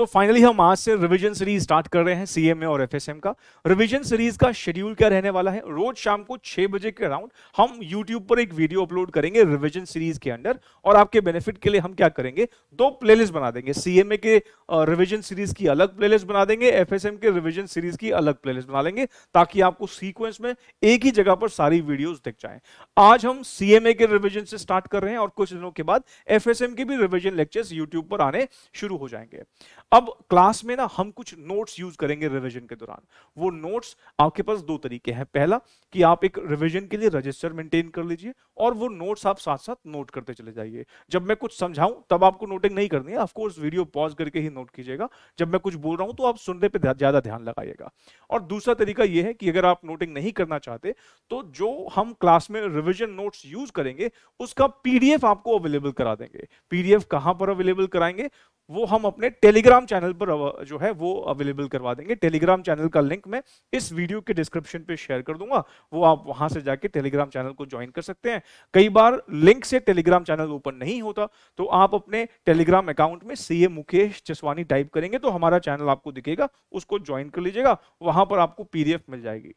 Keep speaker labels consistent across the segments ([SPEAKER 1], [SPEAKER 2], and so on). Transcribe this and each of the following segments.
[SPEAKER 1] तो फाइनली हम आज से रिवीजन सीरीज स्टार्ट कर रहे हैं सीएमए और एफएसएम का रिवीजन सीरीज का शेड्यूल क्या रहने वाला है रोज शाम को 6 बजे के अराउंड हम यूट्यूब पर एक वीडियो अपलोड करेंगे रिवीजन सीरीज के अंडर और आपके बेनिफिट के लिए हम क्या करेंगे दो प्लेलिस्ट बना देंगे सीएमए के रिविजन सीरीज की अलग प्ले बना देंगे एफ के रिविजन सीरीज की अलग प्ले बना लेंगे ताकि आपको सीक्वेंस में एक ही जगह पर सारी वीडियो दिख जाए आज हम सीएमए के रिविजन से स्टार्ट कर रहे हैं और कुछ दिनों के बाद एफ के भी रिविजन लेक्चर्स यूट्यूब पर आने शुरू हो जाएंगे अब क्लास में ना हम कुछ नोट्स यूज करेंगे रिवीजन के दौरान वो नोट्स आपके पास दो तरीके हैं पहला कि आप एक रिवीजन के लिए रजिस्टर मेंटेन कर लीजिए और वो नोट्स आप साथ साथ नोट करते चले जाइए जब मैं कुछ समझाऊं तब आपको नोटिंग नहीं करनी है ऑफकोर्स वीडियो पॉज करके ही नोट कीजिएगा जब मैं कुछ बोल रहा हूं तो आप सुनने पर ज्यादा ध्यान लगाइएगा और दूसरा तरीका यह है कि अगर आप नोटिंग नहीं करना चाहते तो जो हम क्लास में रिविजन नोट्स यूज करेंगे उसका पीडीएफ आपको अवेलेबल करा देंगे पीडीएफ कहां पर अवेलेबल कराएंगे वो हम अपने टेलीग्राम चैनल पर जो है वो अवेलेबल करवा देंगे टेलीग्राम चैनल का लिंक मैं इस वीडियो के डिस्क्रिप्शन पे शेयर कर दूंगा वो आप वहां से जाके टेलीग्राम चैनल को ज्वाइन कर सकते हैं कई बार लिंक से टेलीग्राम चैनल ओपन नहीं होता तो आप अपने टेलीग्राम अकाउंट में सी मुकेश जसवानी टाइप करेंगे तो हमारा चैनल आपको दिखेगा उसको ज्वाइन कर लीजिएगा वहां पर आपको पी मिल जाएगी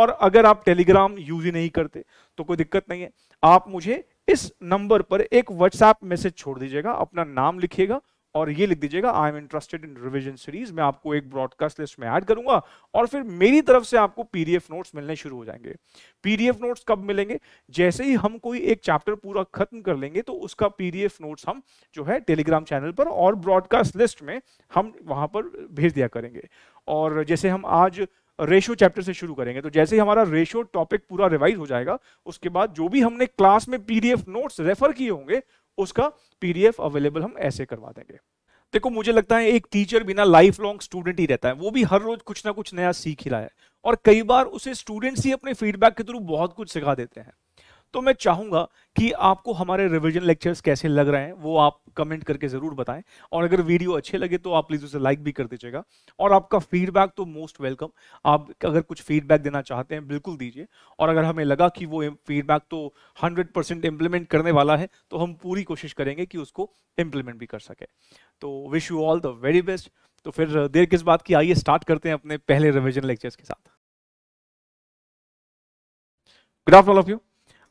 [SPEAKER 1] और अगर आप टेलीग्राम यूज ही नहीं करते तो कोई दिक्कत नहीं है आप मुझे इस नंबर पर एक व्हाट्सएप मैसेज छोड़ दीजिएगा अपना नाम लिखिएगा और ये लिख दीजिएगा I am interested in revision series मैं आपको एक ब्रॉडकास्ट लिस्ट में ऐड करूंगा और फिर मेरी तरफ से आपको पीडीएफ नोट्स मिलने शुरू हो जाएंगे पीडीएफ नोट्स कब मिलेंगे जैसे ही हम कोई एक चैप्टर पूरा खत्म कर लेंगे तो उसका पीडीएफ नोट्स हम जो है टेलीग्राम चैनल पर और ब्रॉडकास्ट लिस्ट में हम वहां पर भेज दिया करेंगे और जैसे हम आज रेशो चैप्टर से शुरू करेंगे तो जैसे ही हमारा रेशो टॉपिक पूरा रिवाइज हो जाएगा उसके बाद जो भी हमने क्लास में पीडीएफ नोट्स रेफर किए होंगे उसका पीडीएफ अवेलेबल हम ऐसे करवा देंगे देखो मुझे लगता है एक टीचर बिना लाइफ लॉन्ग स्टूडेंट ही रहता है वो भी हर रोज कुछ ना कुछ नया सीख ही रहा है और कई बार उसे स्टूडेंट्स ही अपने फीडबैक के थ्रू बहुत कुछ सिखा देते हैं तो मैं चाहूंगा कि आपको हमारे रिविजन लेक्चर्स कैसे लग रहे हैं वो आप कमेंट करके ज़रूर बताएं और अगर वीडियो अच्छे लगे तो आप प्लीज़ उसे लाइक भी कर दीजिएगा और आपका फीडबैक तो मोस्ट वेलकम आप अगर कुछ फीडबैक देना चाहते हैं बिल्कुल दीजिए और अगर हमें लगा कि वो फीडबैक तो हंड्रेड परसेंट इम्प्लीमेंट करने वाला है तो हम पूरी कोशिश करेंगे कि उसको इम्प्लीमेंट भी कर सके तो wish you all the very best तो फिर देर किस बात की आइए स्टार्ट करते हैं अपने पहले रिविजन लेक्चर्स के साथ गुड ऑल ऑफ यू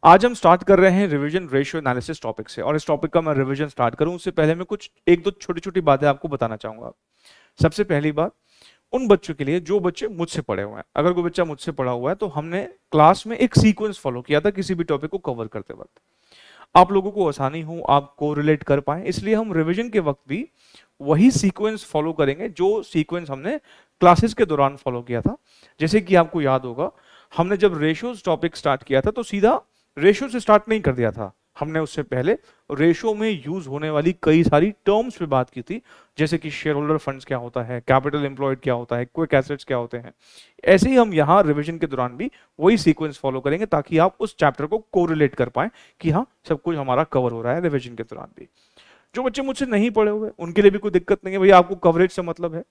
[SPEAKER 1] आज हम स्टार्ट कर रहे हैं रिवीजन रेशियो एनालिसिस टॉपिक से और इस टॉपिक का मैं रिवीजन स्टार्ट करूं उससे पहले मैं कुछ एक दो छोटी छोटी बातें आपको बताना चाहूंगा सबसे पहली बात उन बच्चों के लिए जो बच्चे मुझसे पढ़े हुए हैं अगर कोई बच्चा मुझसे पढ़ा हुआ है तो हमने क्लास में एक सीक्वेंस फॉलो किया था किसी भी टॉपिक को कवर करते वक्त आप लोगों को आसानी हो आप को रिलेट कर पाए इसलिए हम रिविजन के वक्त भी वही सीक्वेंस फॉलो करेंगे जो सीक्वेंस हमने क्लासेस के दौरान फॉलो किया था जैसे कि आपको याद होगा हमने जब रेशियोज टॉपिक स्टार्ट किया था तो सीधा रेशो से स्टार्ट नहीं कर दिया था हमने उससे पहले रेशो में यूज होने वाली कई सारी टर्म्स पे बात की थी जैसे कि शेयर होल्डर फंड क्या होता है कैपिटल एम्प्लॉयड क्या होता है क्विक एसेट्स क्या होते हैं ऐसे ही हम यहाँ रिविजन के दौरान भी वही सीक्वेंस फॉलो करेंगे ताकि आप उस चैप्टर को कोरिलेट कर पाए कि हाँ सब कुछ हमारा कवर हो रहा है रिविजन के दौरान भी जो बच्चे मुझसे नहीं पढ़े हुए उनके लिए भी कोई दिक्कत नहीं है भैया आपको कवरेज से मतलब है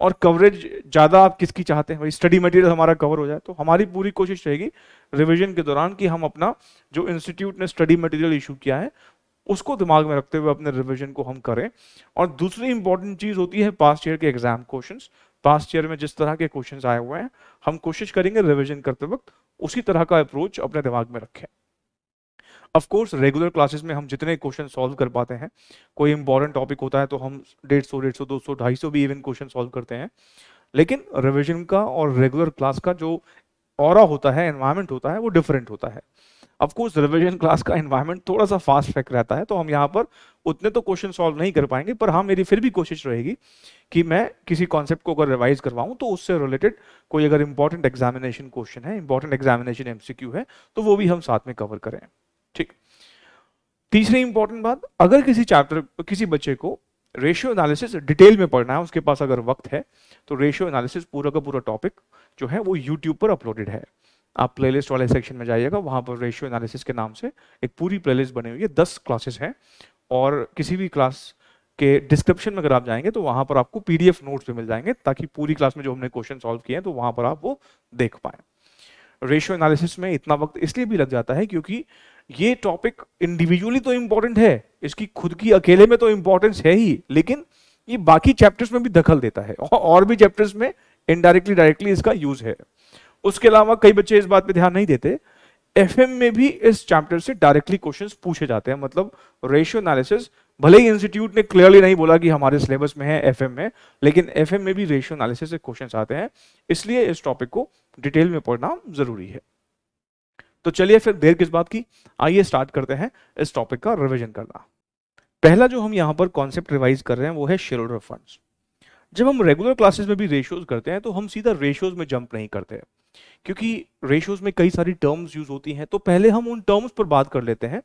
[SPEAKER 1] और कवरेज ज़्यादा आप किसकी चाहते हैं भाई स्टडी मटेरियल हमारा कवर हो जाए तो हमारी पूरी कोशिश रहेगी रिविजन के दौरान कि हम अपना जो इंस्टीट्यूट ने स्टडी मटेरियल इशू किया है उसको दिमाग में रखते हुए अपने रिविजन को हम करें और दूसरी इंपॉर्टेंट चीज़ होती है पास्ट ईयर के एग्जाम क्वेश्चन पास्ट ईयर में जिस तरह के क्वेश्चन आए हुए हैं हम कोशिश करेंगे रिविजन करते वक्त उसी तरह का अप्रोच अपने दिमाग में रखें ऑफ कोर्स रेगुलर क्लासेस में हम जितने क्वेश्चन सॉल्व कर पाते हैं कोई इंपॉर्टेंट टॉपिक होता है तो हम डेढ़ सौ डेढ़ सौ दो सौ ढाई सौ भी इवन क्वेश्चन सॉल्व करते हैं लेकिन रिविजन का और रेगुलर क्लास का जो और होता है एनवायरमेंट होता है वो डिफरेंट होता है अफकोर्स रिविजन क्लास का एनवायरमेंट थोड़ा सा फास्ट ट्रैक रहता है तो हम यहाँ पर उतने तो क्वेश्चन सॉल्व नहीं कर पाएंगे पर हाँ मेरी फिर भी कोशिश रहेगी कि मैं किसी कॉन्सेप्ट को अगर रिवाइज करवाऊँ तो उससे रिलेटेड कोई अगर इंपॉर्टेंट एग्जामिनेशन क्वेश्चन है इंपॉर्टेंट एग्जामिनेशन एम है तो वो भी हम साथ में कवर करें ठीक तीसरी इंपॉर्टेंट बात अगर किसी चैप्टर किसी बच्चे को रेशियो एनालिसिस डिटेल में पढ़ना है उसके पास अगर वक्त है तो रेशियो एनालिसिस पूरा का पूरा टॉपिक जो है वो यूट्यूब पर अपलोडेड है आप प्लेलिस्ट वाले सेक्शन में जाइएगा वहां पर रेशियो एनालिसिस के नाम से एक पूरी प्लेलिस्ट बनी हुई है दस क्लासेस हैं और किसी भी क्लास के डिस्क्रिप्शन में अगर आप जाएंगे तो वहां पर आपको पीडीएफ नोट्स भी मिल जाएंगे ताकि पूरी क्लास में जो हमने क्वेश्चन सॉल्व किए हैं तो वहां पर आप वो देख पाए रेशियो एनालिसिस में इतना वक्त इसलिए भी लग जाता है क्योंकि ये टॉपिक इंडिविजुअली तो इम्पोर्टेंट है इसकी खुद की अकेले में तो इम्पोर्टेंस है ही लेकिन ये बाकी चैप्टर्स में भी दखल देता है और भी चैप्टर्स में इनडायरेक्टली डायरेक्टली इसका यूज है उसके अलावा कई बच्चे इस बात पे ध्यान नहीं देते एफ में भी इस चैप्टर से डायरेक्टली क्वेश्चंस पूछे जाते हैं मतलब रेशियो एनालिसिस भले ही इंस्टीट्यूट ने क्लियरली नहीं बोला कि हमारे सिलेबस में है एफ में लेकिन एफ में भी रेशियो एनालिसिस से क्वेश्चंस आते हैं इसलिए इस टॉपिक को डिटेल में पढ़ना जरूरी है तो चलिए फिर देर किस बात की आइए स्टार्ट करते हैं इस टॉपिक का रिविजन करना पहला जो हम यहाँ पर कॉन्सेप्ट रिवाइज कर रहे हैं वो है शेयर फंड्स जब हम रेगुलर क्लासेस में भी रेशियोज करते हैं तो हम सीधा रेशियोज में जंप नहीं करते हैं क्योंकि रेशियोज में कई सारी टर्म्स यूज होती हैं तो पहले हम उन टर्म्स पर बात कर लेते हैं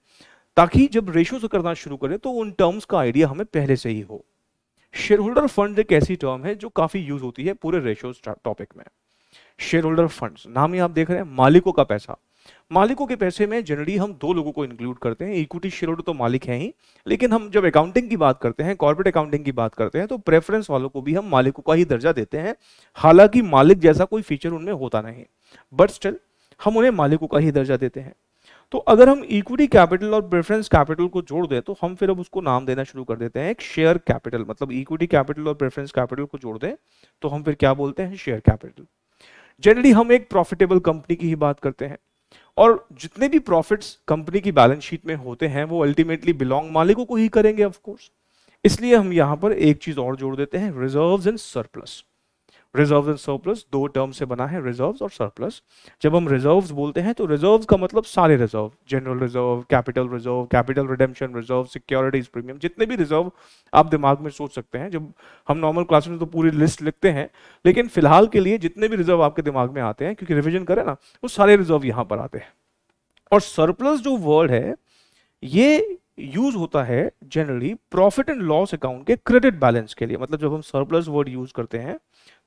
[SPEAKER 1] ताकि जब रेशियोज करना शुरू करें तो उन टर्म्स का आइडिया हमें पहले से ही हो शेयर होल्डर फंड एक ऐसी टर्म है जो काफी यूज होती है पूरे रेशियोज टॉपिक में शेयर होल्डर फंड नाम ही आप देख रहे हैं मालिकों का पैसा मालिकों के पैसे में जनरली हम दो लोगों को इंक्लूड करते हैं इक्विटी शेयर तो मालिक है ही लेकिन हम जब अकाउंटिंग की बात करते हैं कॉर्पोरेट अकाउंटिंग की बात करते हैं तो प्रेफरेंस वालों को भी हम मालिकों का ही दर्जा देते हैं हालांकि मालिक जैसा कोई फीचर उनमें होता नहीं बट स्टिल हम उन्हें मालिकों का ही दर्जा देते हैं तो अगर हम इक्विटी कैपिटल और प्रेफरेंस कैपिटल को जोड़ दें तो हम फिर अब उसको नाम देना शुरू कर देते हैं एक शेयर कैपिटल मतलब इक्विटी कैपिटल और प्रेफरेंस कैपिटल को जोड़ दें तो हम फिर क्या बोलते हैं शेयर कैपिटल जनरली हम एक प्रॉफिटेबल कंपनी की ही बात करते हैं और जितने भी प्रॉफिट्स कंपनी की बैलेंस शीट में होते हैं वो अल्टीमेटली बिलोंग मालिकों को ही करेंगे ऑफ कोर्स इसलिए हम यहां पर एक चीज और जोड़ देते हैं reserves and surplus reserve and surplus दो टर्म से बना है रिजर्व और सरप्लस जब हम रिजर्व बोलते हैं तो रिजर्व का मतलब सारे reserve general reserve capital reserve capital redemption reserve securities premium जितने भी रिजर्व आप दिमाग में सोच सकते हैं जब हम नॉर्मल क्लास में तो पूरी लिस्ट लिखते हैं लेकिन फिलहाल के लिए जितने भी रिजर्व आपके दिमाग में आते हैं क्योंकि रिविजन करें ना वो सारे रिजर्व यहाँ पर आते हैं और सरप्लस जो वर्ड है ये यूज होता है generally profit and loss account के क्रेडिट बैलेंस के लिए मतलब जब हम सरप्लस वर्ड यूज करते हैं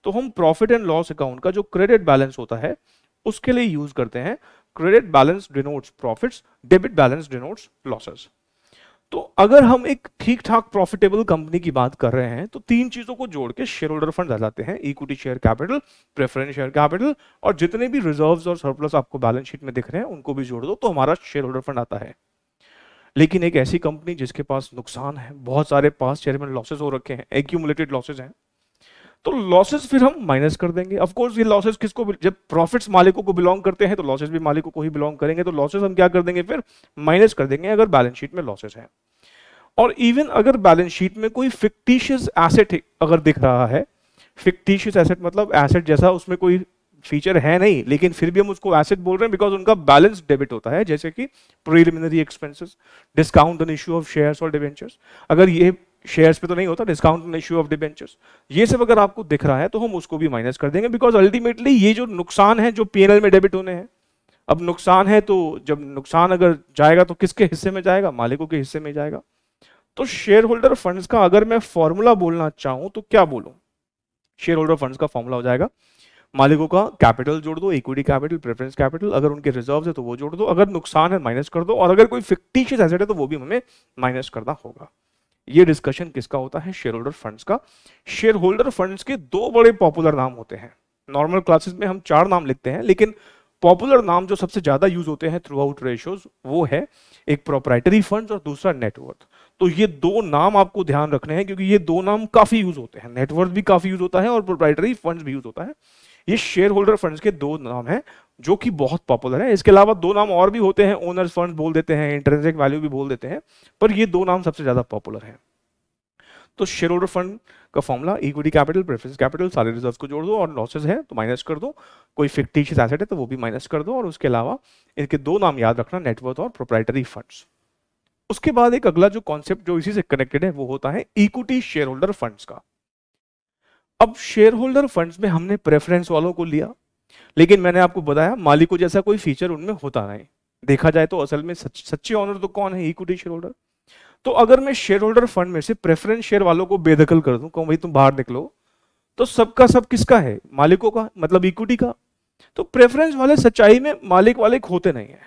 [SPEAKER 1] तो हम प्रॉफिट एंड लॉस अकाउंट का जो क्रेडिट बैलेंस होता है उसके लिए यूज करते हैं credit balance denotes profits debit balance denotes losses तो अगर हम एक ठीक ठाक प्रॉफिटेबल कंपनी की बात कर रहे हैं तो तीन चीजों को जोड़ के शेयर होल्डर फंड आ जाते हैं equity share capital preference share capital और जितने भी रिजर्व्स और सरप्लस आपको बैलेंस शीट में दिख रहे हैं उनको भी जोड़ दो तो हमारा शेयर होल्डर फंड आता है लेकिन एक ऐसी कंपनी जिसके पास नुकसान है बहुत सारे पास चेयरमैन लॉसेज हो रखे हैं एक्यूमुलेटेड लॉसेज हैं तो लॉसेस फिर हम माइनस कर देंगे ऑफ कोर्स ये लॉसेस किसको जब प्रॉफिट्स मालिकों को बिलोंग करते हैं तो लॉसेस भी मालिकों को ही बिलोंग करेंगे तो लॉसेस हम क्या कर देंगे फिर माइनस कर देंगे अगर बैलेंस शीट में लॉसेस हैं और इवन अगर बैलेंस शीट में कोई फिक्टिशियस एसेट अगर दिख रहा है फिक्टिशियस एसेट मतलब एसेट जैसा उसमें कोई फीचर है नहीं लेकिन फिर भी हम उसको एसेट बोल रहे हैं बिकॉज उनका बैलेंस डेबिट होता है जैसे कि preliminary expenses discount on issue of shares और डिवेंचर्स अगर ये शेयर्स पे तो नहीं होता discount on issue of debentures ये सब अगर आपको दिख रहा है तो हम उसको भी माइनस कर देंगे बिकॉज अल्टीमेटली ये जो नुकसान है जो पीएनएल में डेबिट होने हैं अब नुकसान है तो जब नुकसान अगर जाएगा तो किसके हिस्से में जाएगा मालिकों के हिस्से में जाएगा तो शेयर होल्डर फंड का अगर मैं फॉर्मूला बोलना चाहूं तो क्या बोलू शेयर होल्डर फंड का फॉर्मूला हो जाएगा मालिकों का कैपिटल जोड़ दो इक्विटी कैपिटल प्रेफरेंस कैपिटल अगर उनके रिजर्व है तो वो जोड़ दो अगर नुकसान है माइनस कर दो और अगर कोई फिक्टिशियस एसेट है तो वो भी हमें माइनस करना होगा ये डिस्कशन किसका होता है शेयर होल्डर फंड का शेयर होल्डर फंड के दो बड़े पॉपुलर नाम होते हैं नॉर्मल क्लासेस में हम चार नाम लिखते हैं लेकिन पॉपुलर नाम जो सबसे ज्यादा यूज होते हैं थ्रू आउट रेशोज वो है एक प्रोपराइटरी फंड और दूसरा नेटवर्थ तो ये दो नाम आपको ध्यान रखने हैं क्योंकि ये दो नाम काफी यूज होते हैं नेटवर्थ भी काफी यूज होता है और प्रोपराइटरी फंड भी यूज होता है ये शेयर होल्डर फंड के दो नाम है जो कि बहुत पॉपुलर है इसके अलावा दो नाम और भी होते हैं ओनर्स फंड बोल देते हैं इंटरेस्ट वैल्यू भी बोल देते हैं पर ये दो नाम सबसे ज्यादा पॉपुलर है तो शेयर होल्डर फंड का formula equity capital preference capital सारे रिजर्व को जोड़ दो और लॉसेज है तो माइनस कर दो कोई फिक्टिशियस एसेट है तो वो भी माइनस कर दो और उसके अलावा इनके दो नाम याद रखना नेटवर्थ और प्रोप्राइटरी फंड्स उसके बाद एक अगला जो कॉन्सेप्ट जो इसी से कनेक्टेड है वो होता है इक्विटी शेयर होल्डर फंड का अब शेयर होल्डर फंड्स में हमने प्रेफरेंस वालों को लिया लेकिन मैंने आपको बताया मालिक को जैसा कोई फीचर उनमें होता नहीं देखा जाए तो असल में सच, सच्चे ऑनर तो कौन है इक्विटी शेयर होल्डर तो अगर मैं शेयर होल्डर फंड में से प्रेफरेंस शेयर वालों को बेदखल कर दूं कहूं भाई तुम बाहर निकलो तो सबका सब किसका है मालिकों का मतलब इक्विटी का तो प्रेफरेंस वाले सच्चाई में मालिक वाले होते नहीं है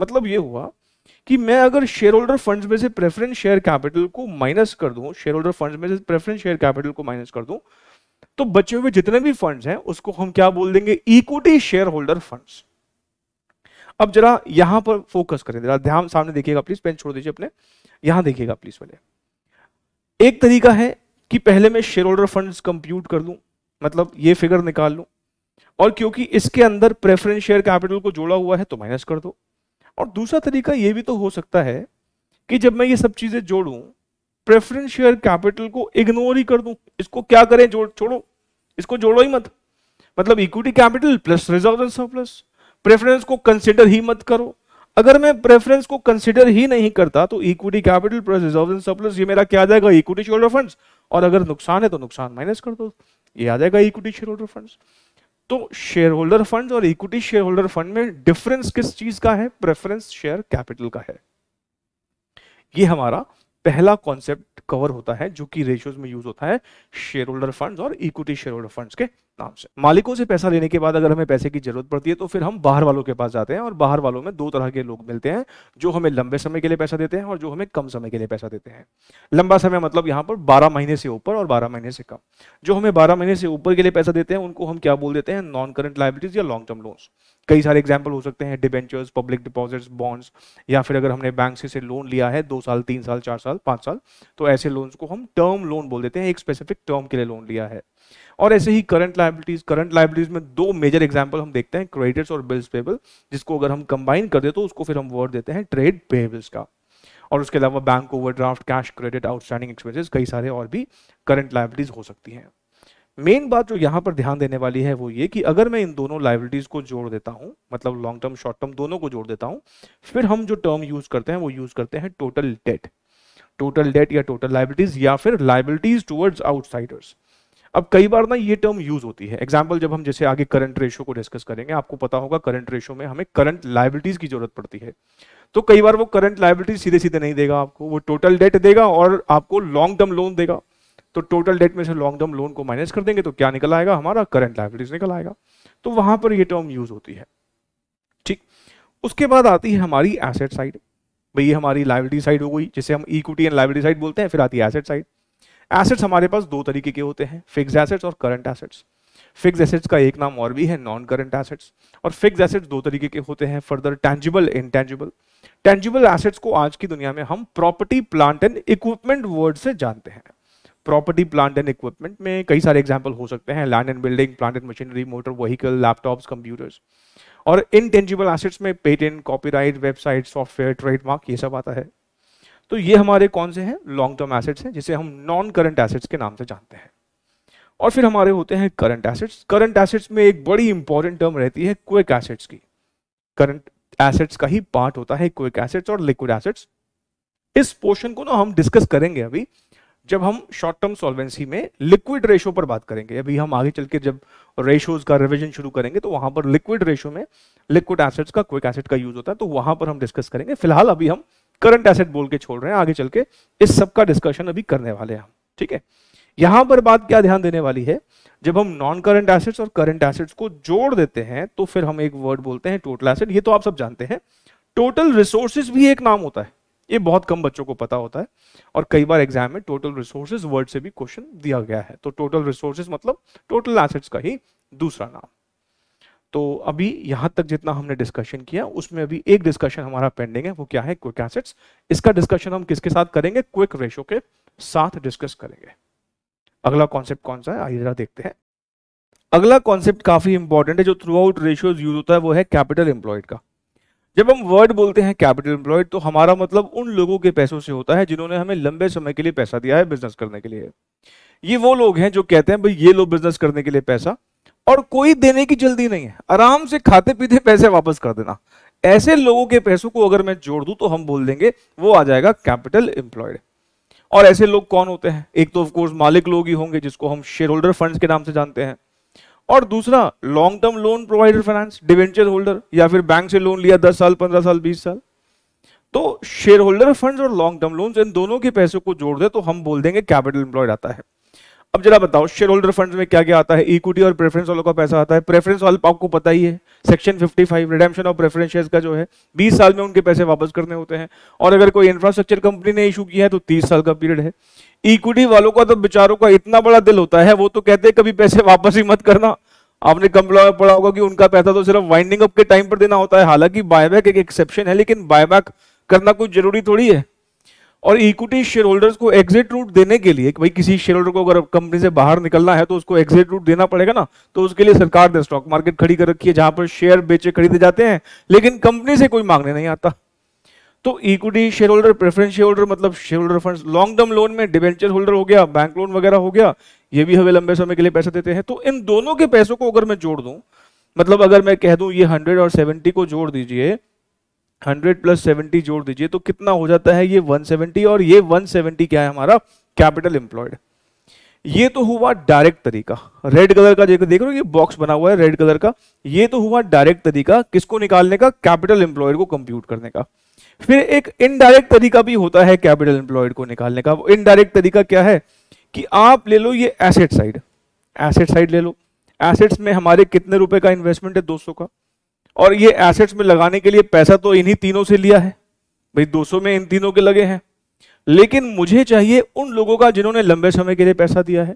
[SPEAKER 1] मतलब ये हुआ कि मैं अगर शेयर होल्डर फंड में से प्रेफरेंस शेयर कैपिटल को माइनस कर दूं शेयर होल्डर फंड में से प्रेफरेंस शेयर कैपिटल को माइनस कर दूं तो बचे हुए जितने भी फंड हैं उसको हम क्या बोल देंगे इक्विटी शेयर होल्डर फंड अब जरा यहां पर फोकस करें जरा ध्यान सामने देखिएगा प्लीज पेन छोड़ दीजिए अपने यहां देखिएगा प्लीज पहले एक तरीका है कि पहले मैं शेयर होल्डर फंड कंप्यूट कर लू मतलब ये फिगर निकाल लू और क्योंकि इसके अंदर प्रेफरेंस शेयर कैपिटल को जोड़ा हुआ है तो माइनस कर दो और दूसरा तरीका यह भी तो हो सकता है कि जब मैं ये सब चीजें जोड़ू प्रेफरेंस शेयर कैपिटल को इग्नोर ही कर दूं इसको क्या करें जोड़ छोड़ो इसको जोड़ो ही मत मतलब equity capital plus reserve and surplus preference को कंसिडर ही मत करो अगर मैं प्रेफरेंस को कंसिडर ही नहीं करता तो equity capital plus reserve and surplus ये मेरा क्या आ जाएगा इक्विटी शेयर फंड और अगर नुकसान है तो नुकसान माइनस कर दो ये आ जाएगा इक्विटी शेयर होल्डर फंड तो शेयर होल्डर फंड और इक्विटी शेयर होल्डर फंड में डिफरेंस किस चीज का है प्रेफरेंस शेयर कैपिटल का है ये हमारा पहला कॉन्सेप्ट कवर होता है जो कि रेशियोज में यूज होता है शेयर होल्डर फंड और इक्विटी शेयर होल्डर फंड के नाम से मालिकों से पैसा लेने के बाद अगर हमें पैसे की जरूरत पड़ती है तो फिर हम बाहर वालों के पास जाते हैं और बाहर वालों में दो तरह के लोग मिलते हैं जो हमें लंबे समय के लिए पैसा देते हैं और जो हमें कम समय के लिए पैसा देते हैं लंबा समय मतलब यहाँ पर बारह महीने से ऊपर और बारह महीने से कम जो हमें बारह महीने से ऊपर के लिए पैसा देते हैं उनको हम क्या बोल देते हैं नॉन करंट लाइबिलिटीज या लॉन्ग टर्म लोन्स कई सारे एग्जाम्पल हो सकते हैं डिबेंचर्स पब्लिक डिपॉजिट्स बॉन्ड्स या फिर अगर हमने बैंक से लोन लिया है दो साल तीन साल चार साल पाँच साल तो ऐसे लोन्स को हम टर्म लोन बोल देते हैं एक स्पेसिफिक टर्म के लिए लोन लिया है और ऐसे ही करंट लाइबिलिटीज करंट लाइबिलिटीज में दो मेजर एग्जाम्पल हम देखते हैं क्रेडिट्स और बिल्स पेबल जिसको अगर हम कंबाइन कर दे तो उसको फिर हम वर्ड देते हैं ट्रेड पेबल्स का और उसके अलावा bank overdraft cash credit outstanding expenses कई सारे और भी करंट लाइबिलिटीज हो सकती हैं मेन बात जो यहां पर ध्यान देने वाली है वो ये कि अगर मैं इन दोनों लाइबिलिटीज को जोड़ देता हूँ मतलब लॉन्ग टर्म शॉर्ट टर्म दोनों को जोड़ देता हूँ फिर हम जो टर्म यूज करते हैं वो यूज करते हैं टोटल डेट टोटल डेट या टोटल लाइबिलिटीज या फिर लाइबिलिटीज टूवर्ड्स आउटसाइडर्स अब कई बार ना ये टर्म यूज होती है एग्जाम्पल जब हम जैसे आगे करंट रेशो को डिस्कस करेंगे आपको पता होगा करंट रेशो में हमें करंट लाइबिलिटीज की जरूरत पड़ती है तो कई बार वो करंट लाइबिलिटीज सीधे सीधे नहीं देगा आपको वो टोटल डेट देगा और आपको लॉन्ग टर्म लोन देगा तो टोटल डेट में से लॉन्ग टर्म लोन को माइनस कर देंगे तो क्या निकल आएगा हमारा करंट लाइबिलिटीज निकल आएगा तो वहां पर ये टर्म यूज होती है ठीक उसके बाद आती है हमारी एसेट साइड भाई हमारी लाइबिलिटी साइड हो गई जिसे हम इक्विटी एंड लाइबिलिटी साइड बोलते हैं फिर आती है एसेट साइड एसेट्स हमारे पास दो तरीके के होते हैं फिक्स एसेट्स और करंट एसेट्स फिक्स एसेट्स का एक नाम और भी है नॉन करंट एसेट्स और फिक्स एसेट्स दो तरीके के होते हैं further tangible intangible tangible assets को आज की दुनिया में हम property plant and equipment word से जानते हैं प्रॉपर्टी प्लांट एंड इक्विपमेंट में कई सारे एग्जाम्पल हो सकते हैं land and building plant and machinery motor vehicle laptops computers और इनटेंजिबल एसेट्स में patent copyright website software trademark ये सब आता है तो ये हमारे कौन से हैं लॉन्ग टर्म एसेट्स हैं जिसे हम नॉन करंट एसेट्स के नाम से जानते हैं और फिर हमारे होते हैं करंट एसेट्स करंट एसेट्स में एक बड़ी इंपॉर्टेंट टर्म रहती है क्विक एसेट्स की करंट एसेट्स का ही पार्ट होता है क्विक एसेट्स और लिक्विड एसेट्स इस पोर्शन को ना हम डिस्कस करेंगे अभी जब हम शॉर्ट टर्म सॉल्वेंसी में लिक्विड रेशो पर बात करेंगे अभी हम आगे चल के जब रेशोज का रिविजन शुरू करेंगे तो वहां पर लिक्विड रेशो में लिक्विड एसेट्स का क्विक एसेट का यूज होता है तो वहां पर हम डिस्कस करेंगे फिलहाल अभी हम करंट एसेट बोल के छोड़ रहे हैं आगे चल के इस सब का डिस्कशन अभी करने वाले हैं ठीक है यहां पर बात क्या ध्यान देने वाली है जब हम नॉन करंट एसेट्स और करंट एसेट्स को जोड़ देते हैं तो फिर हम एक वर्ड बोलते हैं टोटल एसेट ये तो आप सब जानते हैं टोटल रिसोर्सेज भी एक नाम होता है ये बहुत कम बच्चों को पता होता है और कई बार एग्जाम में टोटल रिसोर्सेज वर्ड से भी क्वेश्चन दिया गया है तो टोटल रिसोर्सेज मतलब टोटल एसेट्स का ही दूसरा नाम तो अभी यहां तक जितना हमने डिस्कशन किया उसमें अभी एक डिस्कशन हमारा पेंडिंग है वो क्या है क्विक एसेट्स इसका डिस्कशन हम किसके साथ करेंगे क्विक रेशो के साथ डिस्कस करेंगे अगला कॉन्सेप्ट कौन सा है आइए जरा देखते हैं अगला कॉन्सेप्ट काफी इंपॉर्टेंट है जो थ्रू आउट रेशियोज यूज होता है वो है कैपिटल एम्प्लॉयड का जब हम वर्ड बोलते हैं कैपिटल एम्प्लॉयड तो हमारा मतलब उन लोगों के पैसों से होता है जिन्होंने हमें लंबे समय के लिए पैसा दिया है बिजनेस करने के लिए ये वो लोग हैं जो कहते हैं भाई ये लोग बिजनेस करने के लिए पैसा और कोई देने की जल्दी नहीं है आराम से खाते पीते पैसे वापस कर देना ऐसे लोगों के पैसों को अगर मैं जोड़ दूं तो हम बोल देंगे वो आ जाएगा कैपिटल एम्प्लॉयड और ऐसे लोग कौन होते हैं एक तो ऑफकोर्स मालिक लोग ही होंगे जिसको हम शेयर होल्डर फंड के नाम से जानते हैं और दूसरा long term loan provider finance debenture holder या फिर बैंक से लोन लिया दस साल पंद्रह साल बीस साल तो शेयर होल्डर फंड और लॉन्ग टर्म लोन इन दोनों के पैसों को जोड़ दे तो हम बोल देंगे कैपिटल इंप्लॉयड आता है अब जरा बताओ शेयर होल्डर फंड में क्या क्या आता है इक्विटी और प्रेफरेंस वालों का पैसा आता है प्रेफरेंस वाले आपको पता ही है section 55 redemption of preference share का जो है 20 साल में उनके पैसे वापस करने होते हैं और अगर कोई इंफ्रास्ट्रक्चर कंपनी ने इशू किया है तो 30 साल का पीरियड है इक्विटी वालों का तो बेचारों का इतना बड़ा दिल होता है वो तो कहते हैं कभी पैसे वापस ही मत करना आपने कंपला पढ़ा होगा कि उनका पैसा तो सिर्फ वाइंडिंग अप के टाइम पर देना होता है हालांकि बायबैक एक एक्सेप्शन है लेकिन बायबैक करना कोई जरूरी थोड़ी है और इक्विटी शेयर होल्डर्स को एग्जिट रूट देने के लिए कि भाई किसी शेयर होल्डर को अगर कंपनी से बाहर निकलना है तो उसको एग्जिट रूट देना पड़ेगा ना तो उसके लिए सरकार ने स्टॉक मार्केट खड़ी कर रखी है जहां पर शेयर बेचे खरीदे जाते हैं लेकिन कंपनी से कोई मांगने नहीं आता तो equity share holder preference share holder मतलब share holder fund long term loan में डिवेंचर होल्डर हो गया बैंक लोन वगैरह हो गया ये भी हमें लंबे समय के लिए पैसा देते हैं तो इन दोनों के पैसों को अगर मैं जोड़ दूं मतलब अगर मैं कह दूं ये हंड्रेड और सेवेंटी को जोड़ दीजिए 100 प्लस सेवेंटी जोड़ दीजिए तो कितना हो जाता है ये 170 और ये 170 क्या है हमारा कैपिटल एम्प्लॉयड ये तो हुआ डायरेक्ट तरीका रेड कलर का देखो देख रहे हो ये बॉक्स बना हुआ है रेड कलर का ये तो हुआ डायरेक्ट तरीका किसको निकालने का कैपिटल एम्प्लॉयड को कंप्यूट करने का फिर एक इनडायरेक्ट तरीका भी होता है कैपिटल एम्प्लॉयड को निकालने का वो इनडायरेक्ट तरीका क्या है कि आप ले लो ये एसेट साइड एसेट साइड ले लो एसेट्स में हमारे कितने रुपए का इन्वेस्टमेंट है 200 का और ये एसेट्स में लगाने के लिए पैसा तो इन्हीं तीनों से लिया है भाई 200 में इन तीनों के लगे हैं लेकिन मुझे चाहिए उन लोगों का जिन्होंने लंबे समय के लिए पैसा दिया है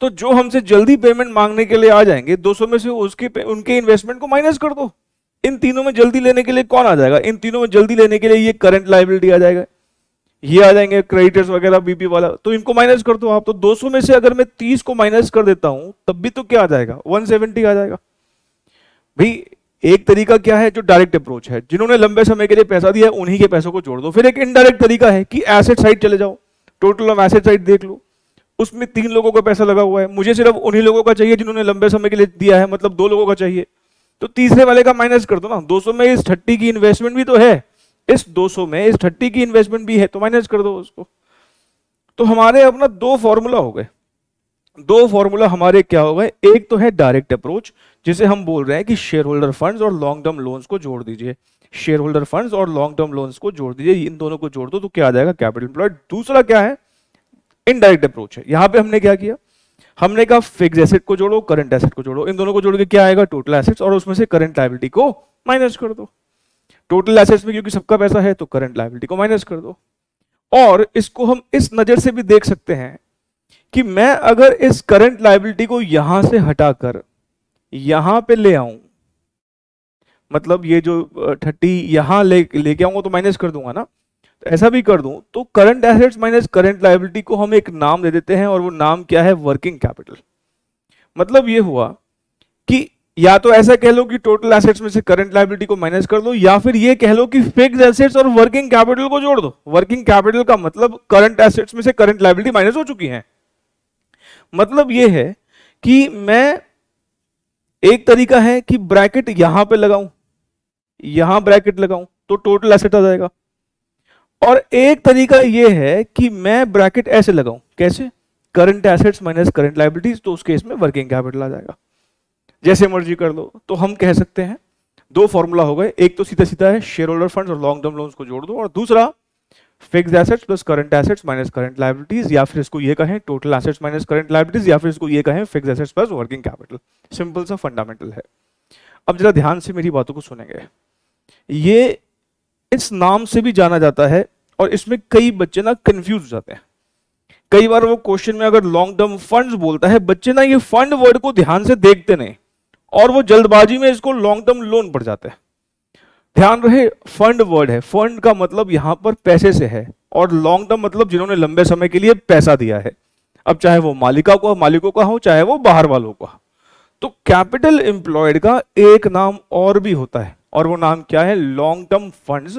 [SPEAKER 1] तो जो हमसे जल्दी पेमेंट मांगने के लिए आ जाएंगे सौ में से उसके उनके इन्वेस्टमेंट को माइनस कर दो इन तीनों में जल्दी लेने के लिए कौन आ जाएगा इन तीनों में जल्दी लेने के लिए ये करंट लाइबिलिटी आ जाएगा ये आ जाएंगे क्रेडिटर्स वगैरह बीपी वाला तो इनको माइनस कर दो आप तो 200 में से अगर मैं 30 को माइनस कर देता हूं तब भी तो क्या आ जाएगा 170 आ जाएगा भाई एक तरीका क्या है जो डायरेक्ट अप्रोच है जिन्होंने लंबे समय के लिए पैसा दिया उन्हीं के पैसों को जोड़ दो फिर एक इनडायरेक्ट तरीका है कि एसेट साइड चले जाओ टोटल ऑफ एसेट साइड देख लो उसमें तीन लोगों का पैसा लगा हुआ है मुझे सिर्फ उन्हीं लोगों का चाहिए जिन्होंने लंबे समय के लिए दिया है मतलब दो लोगों का चाहिए तो तीसरे वाले का माइनस कर दो ना 200 में इस 30 की इन्वेस्टमेंट भी तो है इस 200 में इस 30 की इन्वेस्टमेंट भी है तो माइनस कर दो उसको तो हमारे अपना दो फॉर्मूला हो गए दो फॉर्मूला हमारे क्या हो गए एक तो है डायरेक्ट अप्रोच जिसे हम बोल रहे हैं कि शेयर होल्डर फंड और लॉन्ग टर्म लोन्स को जोड़ दीजिए शेयर होल्डर फंड और लॉन्ग टर्म लोन्स को जोड़ दीजिए इन दोनों को जोड़ दो तो क्या आ जाएगा कैपिटल इंप्लॉय दूसरा क्या है इनडायरेक्ट अप्रोच है यहां पर हमने क्या किया हमने कहा फिक्स एसेट को जोड़ो करंट एसेट को जोड़ो इन दोनों को जोड़ के क्या आएगा टोटल एसेट्स और उसमें से करंट लाइबिलिटी को माइनस कर दो टोटल एसेट्स में क्योंकि सबका पैसा है तो करंट लाइबिलिटी को माइनस कर दो और इसको हम इस नजर से भी देख सकते हैं कि मैं अगर इस करंट लाइबिलिटी को यहां से हटाकर यहां पे ले आऊं मतलब ये जो थर्टी यहां ले लेके आऊंगा तो माइनस कर दूंगा ना ऐसा भी कर दूं तो current assets minus current liability को हम एक नाम दे देते हैं और वो नाम क्या है वर्किंग कैपिटल मतलब ये हुआ कि या तो ऐसा कह लो कि टोटल एसेट्स में से करंट लाइबिलिटी को माइनस कर दो या फिर ये कह लो कि फिक्स एसेट्स और वर्किंग कैपिटल को जोड़ दो वर्किंग कैपिटल का मतलब करंट एसेट्स में से करंट लाइबिलिटी माइनस हो चुकी है मतलब ये है कि मैं एक तरीका है कि ब्रैकेट यहां पे लगाऊं यहां ब्रैकेट लगाऊं तो टोटल एसेट आ जाएगा और एक तरीका यह है कि मैं ब्रैकेट ऐसे लगाऊं कैसे current assets minus current liabilities तो उस केस में वर्किंग कैपिटल आ जाएगा जैसे मर्जी कर लो तो हम कह सकते हैं दो फॉर्मूला हो गए एक तो सीधा सीधा है शेयर होल्डर फंड और लॉन्ग टर्म लोन्स को जोड़ दो और दूसरा fix assets plus current assets minus current liabilities या फिर इसको ये कहें total assets minus current liabilities या फिर इसको ये कहें fix assets plus working capital simple सा फंडामेंटल है अब जरा ध्यान से मेरी बातों को सुनेंगे ये इस नाम से भी जाना जाता है और इसमें कई बच्चे ना कंफ्यूज हो जाते हैं कई बार वो क्वेश्चन में अगर लॉन्ग टर्म फंड बोलता है बच्चे ना ये फंड वर्ड को ध्यान से देखते नहीं और वो जल्दबाजी में इसको लॉन्ग टर्म लोन पड़ जाते हैं ध्यान रहे फंड वर्ड है फंड का मतलब यहां पर पैसे से है और लॉन्ग टर्म मतलब जिन्होंने लंबे समय के लिए पैसा दिया है अब चाहे वो मालिका को मालिकों का हो चाहे वो बाहर वालों का तो कैपिटल एम्प्लॉयड का एक नाम और भी होता है और वो नाम क्या है लॉन्ग टर्म फंड्स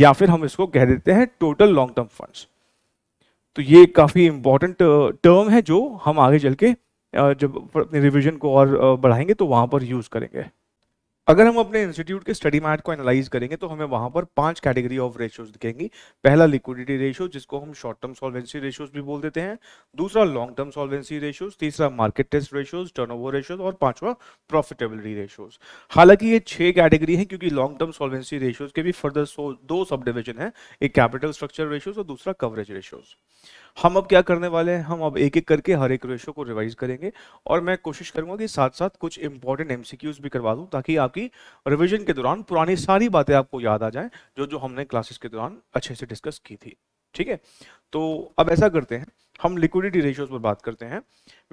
[SPEAKER 1] या फिर हम इसको कह देते हैं टोटल लॉन्ग टर्म फंड्स तो ये काफ़ी इंपॉर्टेंट टर्म है जो हम आगे चल के uh, जब अपने रिविजन को और uh, बढ़ाएंगे तो वहां पर यूज़ करेंगे अगर हम अपने इंस्टीट्यूट के स्टडी मैट को एनालाइज करेंगे तो हमें वहां पर पांच कैटेगरी ऑफ रेशियोज दिखेंगे पहला लिक्विडिटी रेशियो जिसको हम शॉर्ट टर्म सॉल्वेंसी रेशियोज भी बोल देते हैं दूसरा लॉन्ग टर्म सॉल्वेंसी रेशियोज तीसरा market test ratios turnover ratios और पांचवा प्रॉफिटेबिलिटी रेशियोज हालांकि ये छह कैटेगरी है क्योंकि लॉन्ग टर्म सॉल्वेंसी रेशियोज के भी फर्दर दो सब डिविजन है एक कैपिटल स्ट्रक्चर रेशियोज और दूसरा कवरेज रेशियोज हम अब क्या करने वाले हैं हम अब एक एक करके हर एक रेशो को रिवाइज करेंगे और मैं कोशिश करूंगा कि साथ साथ कुछ इंपॉर्टेंट एमसीक्यूज भी करवा दूं ताकि आपकी रिविजन के दौरान पुरानी सारी बातें आपको याद आ जाए जो जो हमने क्लासेस के दौरान अच्छे से डिस्कस की थी ठीक है तो अब ऐसा करते हैं हम लिक्विडिटी रेशियोज पर बात करते हैं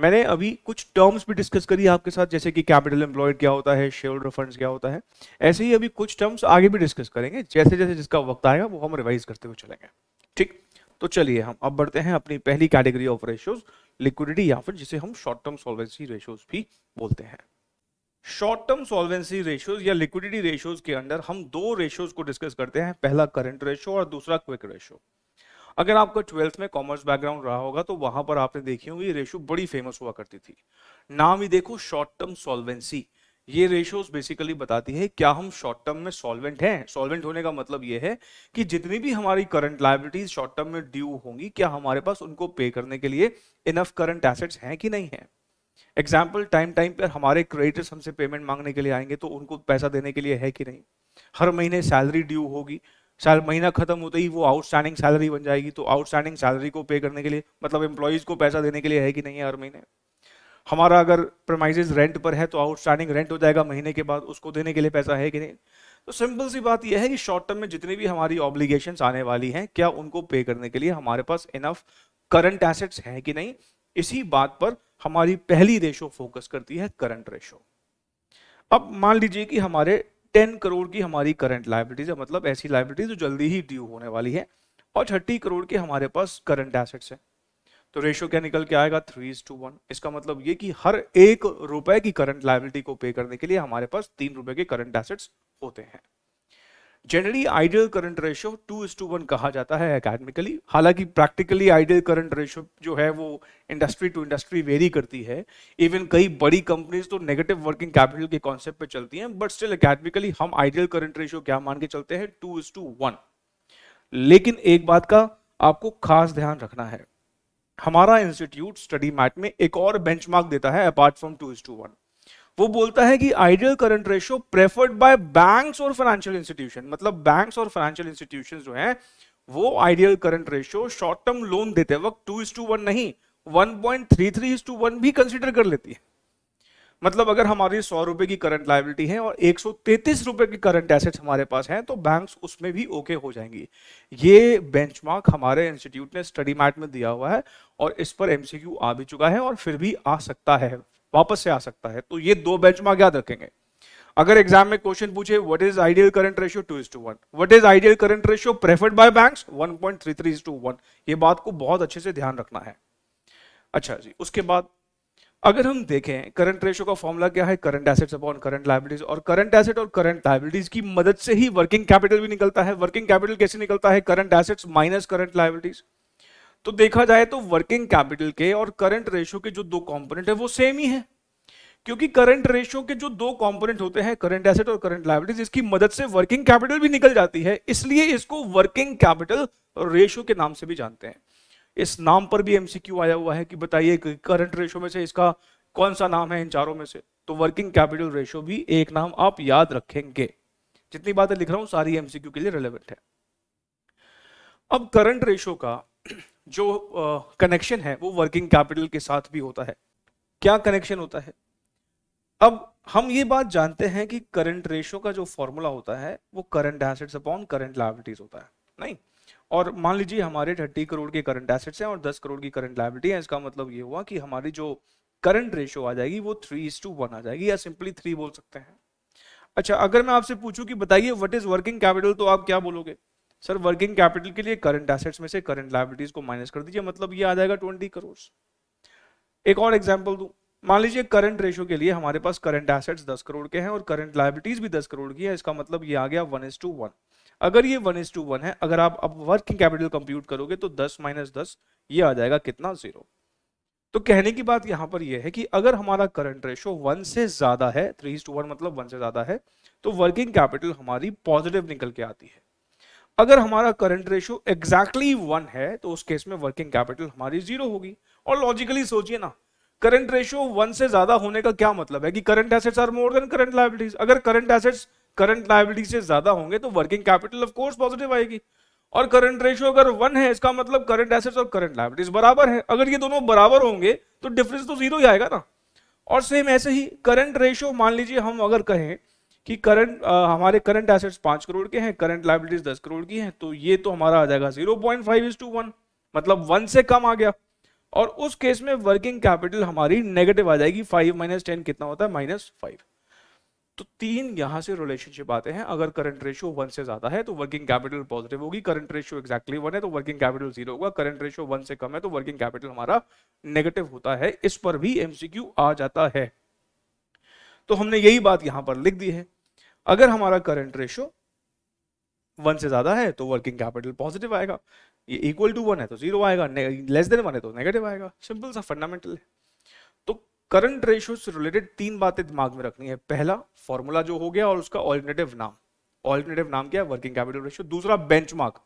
[SPEAKER 1] मैंने अभी कुछ टर्म्स भी डिस्कस करी आपके साथ जैसे कि कैपिटल एम्प्लॉयड क्या होता है शेयर होल्डर फंड्स क्या होता है ऐसे ही अभी कुछ टर्म्स आगे भी डिस्कस करेंगे जैसे जैसे जिसका वक्त आएगा वो हम रिवाइज करते हुए चलेंगे ठीक तो चलिए हम अब बढ़ते हैं अपनी पहली कैटेगरी ऑफ रेशियोज लिक्विडिटी या फिर जिसे हम शॉर्ट टर्म सॉल्वेंसी रेशियोज भी बोलते हैं शॉर्ट टर्म सॉल्वेंसी रेशियोज या लिक्विडिटी रेशियोज के अंदर हम दो रेशियोज को डिस्कस करते हैं पहला करंट रेशियो और दूसरा क्विक रेशियो अगर आपका ट्वेल्थ में कॉमर्स बैकग्राउंड रहा होगा तो वहां पर आपने देखी होगी ये रेशियो बड़ी फेमस हुआ करती थी नाम ही देखो शॉर्ट टर्म सॉल्वेंसी ये रेशियोज बेसिकली बताती है क्या हम शॉर्ट टर्म में सॉल्वेंट हैं सॉल्वेंट होने का मतलब ये है कि जितनी भी हमारी करंट लाइबिलिटीज शॉर्ट टर्म में ड्यू होंगी क्या हमारे पास उनको पे करने के लिए इनफ करंट एसेट्स हैं कि नहीं है एग्जाम्पल टाइम टाइम पर हमारे क्रेडिटर्स हमसे पेमेंट मांगने के लिए आएंगे तो उनको पैसा देने के लिए है कि नहीं हर महीने सैलरी ड्यू होगी साल महीना खत्म होते ही वो आउटस्टैंडिंग सैलरी बन जाएगी तो आउटस्टैंडिंग सैलरी को पे करने के लिए मतलब एम्प्लॉयज़ को पैसा देने के लिए है कि नहीं है हर महीने हमारा अगर प्रमाइजेज रेंट पर है तो आउटस्टैंडिंग रेंट हो जाएगा महीने के बाद उसको देने के लिए पैसा है कि नहीं तो सिंपल सी बात यह है कि शॉर्ट टर्म में जितनी भी हमारी ऑब्लिगेशन आने वाली हैं क्या उनको पे करने के लिए हमारे पास इनफ करंट एसेट्स हैं कि नहीं इसी बात पर हमारी पहली रेशो फोकस करती है करंट रेशो अब मान लीजिए कि हमारे 10 करोड़ की हमारी करंट लाइबिलिटीज है मतलब ऐसी लाइबिलिटीज जो जल्दी ही ड्यू होने वाली है और 30 करोड़ के हमारे पास करंट एसेट्स हैं तो रेशियो क्या निकल के आएगा थ्री इज टू वन इसका मतलब ये कि हर एक रुपए की करंट लाइबिलिटी को पे करने के लिए हमारे पास तीन रुपए के करंट एसेट्स होते हैं generally ideal current ratio two is to one कहा जाता है अकेडमिकली हालांकि प्रैक्टिकली आइडियल करंट रेशियो जो है वो इंडस्ट्री टू इंडस्ट्री वेरी करती है इवन कई बड़ी कंपनीज तो नेगेटिव वर्किंग कैपिटल के कॉन्सेप्ट पे चलती हैं बट स्टिल अकेडमिकली हम आइडियल करंट रेशियो क्या मान के चलते हैं टू इज टू वन लेकिन एक बात का आपको खास ध्यान रखना है हमारा इंस्टीट्यूट स्टडी मैट में एक और बेंचमार्क देता है apart from two is to one वो बोलता है कि ideal current ratio preferred by banks और फाइनेंशियल इंस्टीट्यूशन मतलब बैंक्स और फाइनेंशियल इंस्टीट्यूशन जो हैं वो ideal current ratio short term loan देते वक्त टू इज टू वन नहीं one point three is to one भी कंसिडर कर लेती है मतलब अगर हमारी सौ रुपए की करंट लाइबिलिटी है और एक सौ रुपए की करंट एसेट्स हमारे पास हैं तो बैंक्स उसमें भी ओके हो जाएंगी ये बेंचमार्क हमारे इंस्टीट्यूट ने स्टडी मैट में दिया हुआ है और इस पर एमसीक्यू आ भी चुका है और फिर भी आ सकता है वापस से आ सकता है तो ये दो मार्क याद रखेंगे अगर एग्जाम में क्वेश्चन पूछे what is ideal current ratio two is to one what is ideal current ratio preferred by banks is to one ये बात को बहुत अच्छे से ध्यान रखना है अच्छा जी उसके बाद अगर हम देखें करंट रेशो का फॉर्मूला क्या है current assets upon current liabilities और करंट एसेट और करंट लाइबिलिटीज की मदद से ही वर्किंग कैपिटल भी निकलता है वर्किंग कैपिटल कैसे निकलता है current assets minus current liabilities तो देखा जाए तो वर्किंग कैपिटल के और करंट रेशो के जो दो कॉम्पोनेंट है वो सेम ही है क्योंकि करंट रेशो के जो दो कंपोनेंट होते हैं करंट एसेट और करंट लाइबिलिटीज इसकी मदद से वर्किंग कैपिटल भी निकल जाती है इसलिए इसको वर्किंग कैपिटल रेशो के नाम से भी जानते हैं इस नाम पर भी एमसीक्यू आया हुआ है कि बताइए करंट रेशो में से इसका कौन सा नाम है इन चारों में से तो वर्किंग कैपिटल रेशो भी एक नाम आप याद रखेंगे जितनी बातें लिख रहा हूं सारी एमसीक्यू के लिए रिलेवेंट है अब करंट रेशो का जो कनेक्शन है वो वर्किंग कैपिटल के साथ भी होता है क्या कनेक्शन होता है अब हम ये बात जानते हैं कि करंट रेशो का जो फॉर्मूला होता है वो current assets upon current liabilities होता है नहीं और मान लीजिए हमारे थर्टी करोड़ के करंट एसेट्स हैं और दस करोड़ की करंट लाइबिलिटी है इसका मतलब ये हुआ कि हमारी जो करंट रेशो आ जाएगी वो थ्री इज टू वन आ जाएगी या सिंपली थ्री बोल सकते हैं अच्छा अगर मैं आपसे पूछूं कि बताइए व्हाट इज वर्किंग कैपिटल तो आप क्या बोलोगे सर वर्किंग कैपिटल के लिए करंट एसेट्स में से करंट लाइबिलिटीज को माइनस कर दीजिए मतलब ये आ जाएगा ट्वेंटी करोड़ एक और एग्जाम्पल दू मान लीजिए करंट रेशो के लिए हमारे पास करंट एसेट्स दस करोड़ के हैं और करंट लाइबिलिटीज भी दस करोड़ की है इसका मतलब ये आ गया वन इज टू वन अगर ये वन इज टू वन है अगर आप अब वर्किंग कैपिटल कंप्यूट करोगे तो दस माइनस दस ये आ जाएगा कितना जीरो तो कहने की बात यहां पर यह है कि अगर हमारा करंट रेशो वन से ज्यादा है थ्री टू वन मतलब वन से ज्यादा है तो वर्किंग कैपिटल हमारी पॉजिटिव निकल के आती है अगर हमारा करंट रेशो एग्जैक्टली वन है तो उस केस में वर्किंग कैपिटल हमारी जीरो होगी और लॉजिकली सोचिए ना करंट रेशियो वन से ज्यादा होने का क्या मतलब है कि current assets are more than current liabilities अगर करंट एसेट्स करंट लाइबिलिटी से ज्यादा होंगे तो working capital of course positive आएगी और करंट रेशियो अगर वन है इसका मतलब करंट एसेट्स और करंट लाइबिलिटीज बराबर है अगर ये दोनों बराबर होंगे तो डिफरेंस तो जीरो ही आएगा ना और सेम ऐसे ही करंट रेशियो मान लीजिए हम अगर कहें कि करंट हमारे करंट एसेट्स पांच करोड़ के हैं करंट लाइबिलिटीज दस करोड़ की हैं तो ये तो हमारा आ जाएगा zero point five is to one मतलब वन से कम आ गया और उस केस में वर्किंग कैपिटल हमारी नेगेटिव आ जाएगी फाइव माइनस टेन कितना होता है माइनस फाइव तो तीन यहां से रिलेशनशिप आते हैं अगर करंट रेशियो वन से ज्यादा है तो वर्किंग कैपिटल पॉजिटिव होगी करंट रेशियो एक्जैक्टली वन है तो वर्किंग कैपिटल जीरो होगा करंट रेशियो वन से कम है तो वर्किंग कैपिटल हमारा नेगेटिव होता है इस पर भी एमसीक्यू आ जाता है तो हमने यही बात यहां पर लिख दी है अगर हमारा करंट रेशियो वन से ज्यादा है तो वर्किंग कैपिटल पॉजिटिव आएगा ये इक्वल टू वन है तो जीरो आएगा लेस देन वन है तो नेगेटिव आएगा सिंपल सा फंडामेंटल है तो करंट रेशियो से रिलेटेड तीन बातें दिमाग में रखनी है पहला फॉर्मूला जो हो गया और उसका ऑल्टरनेटिव नाम ऑल्टरनेटिव नाम क्या है वर्किंग कैपिटल रेशियो दूसरा benchmark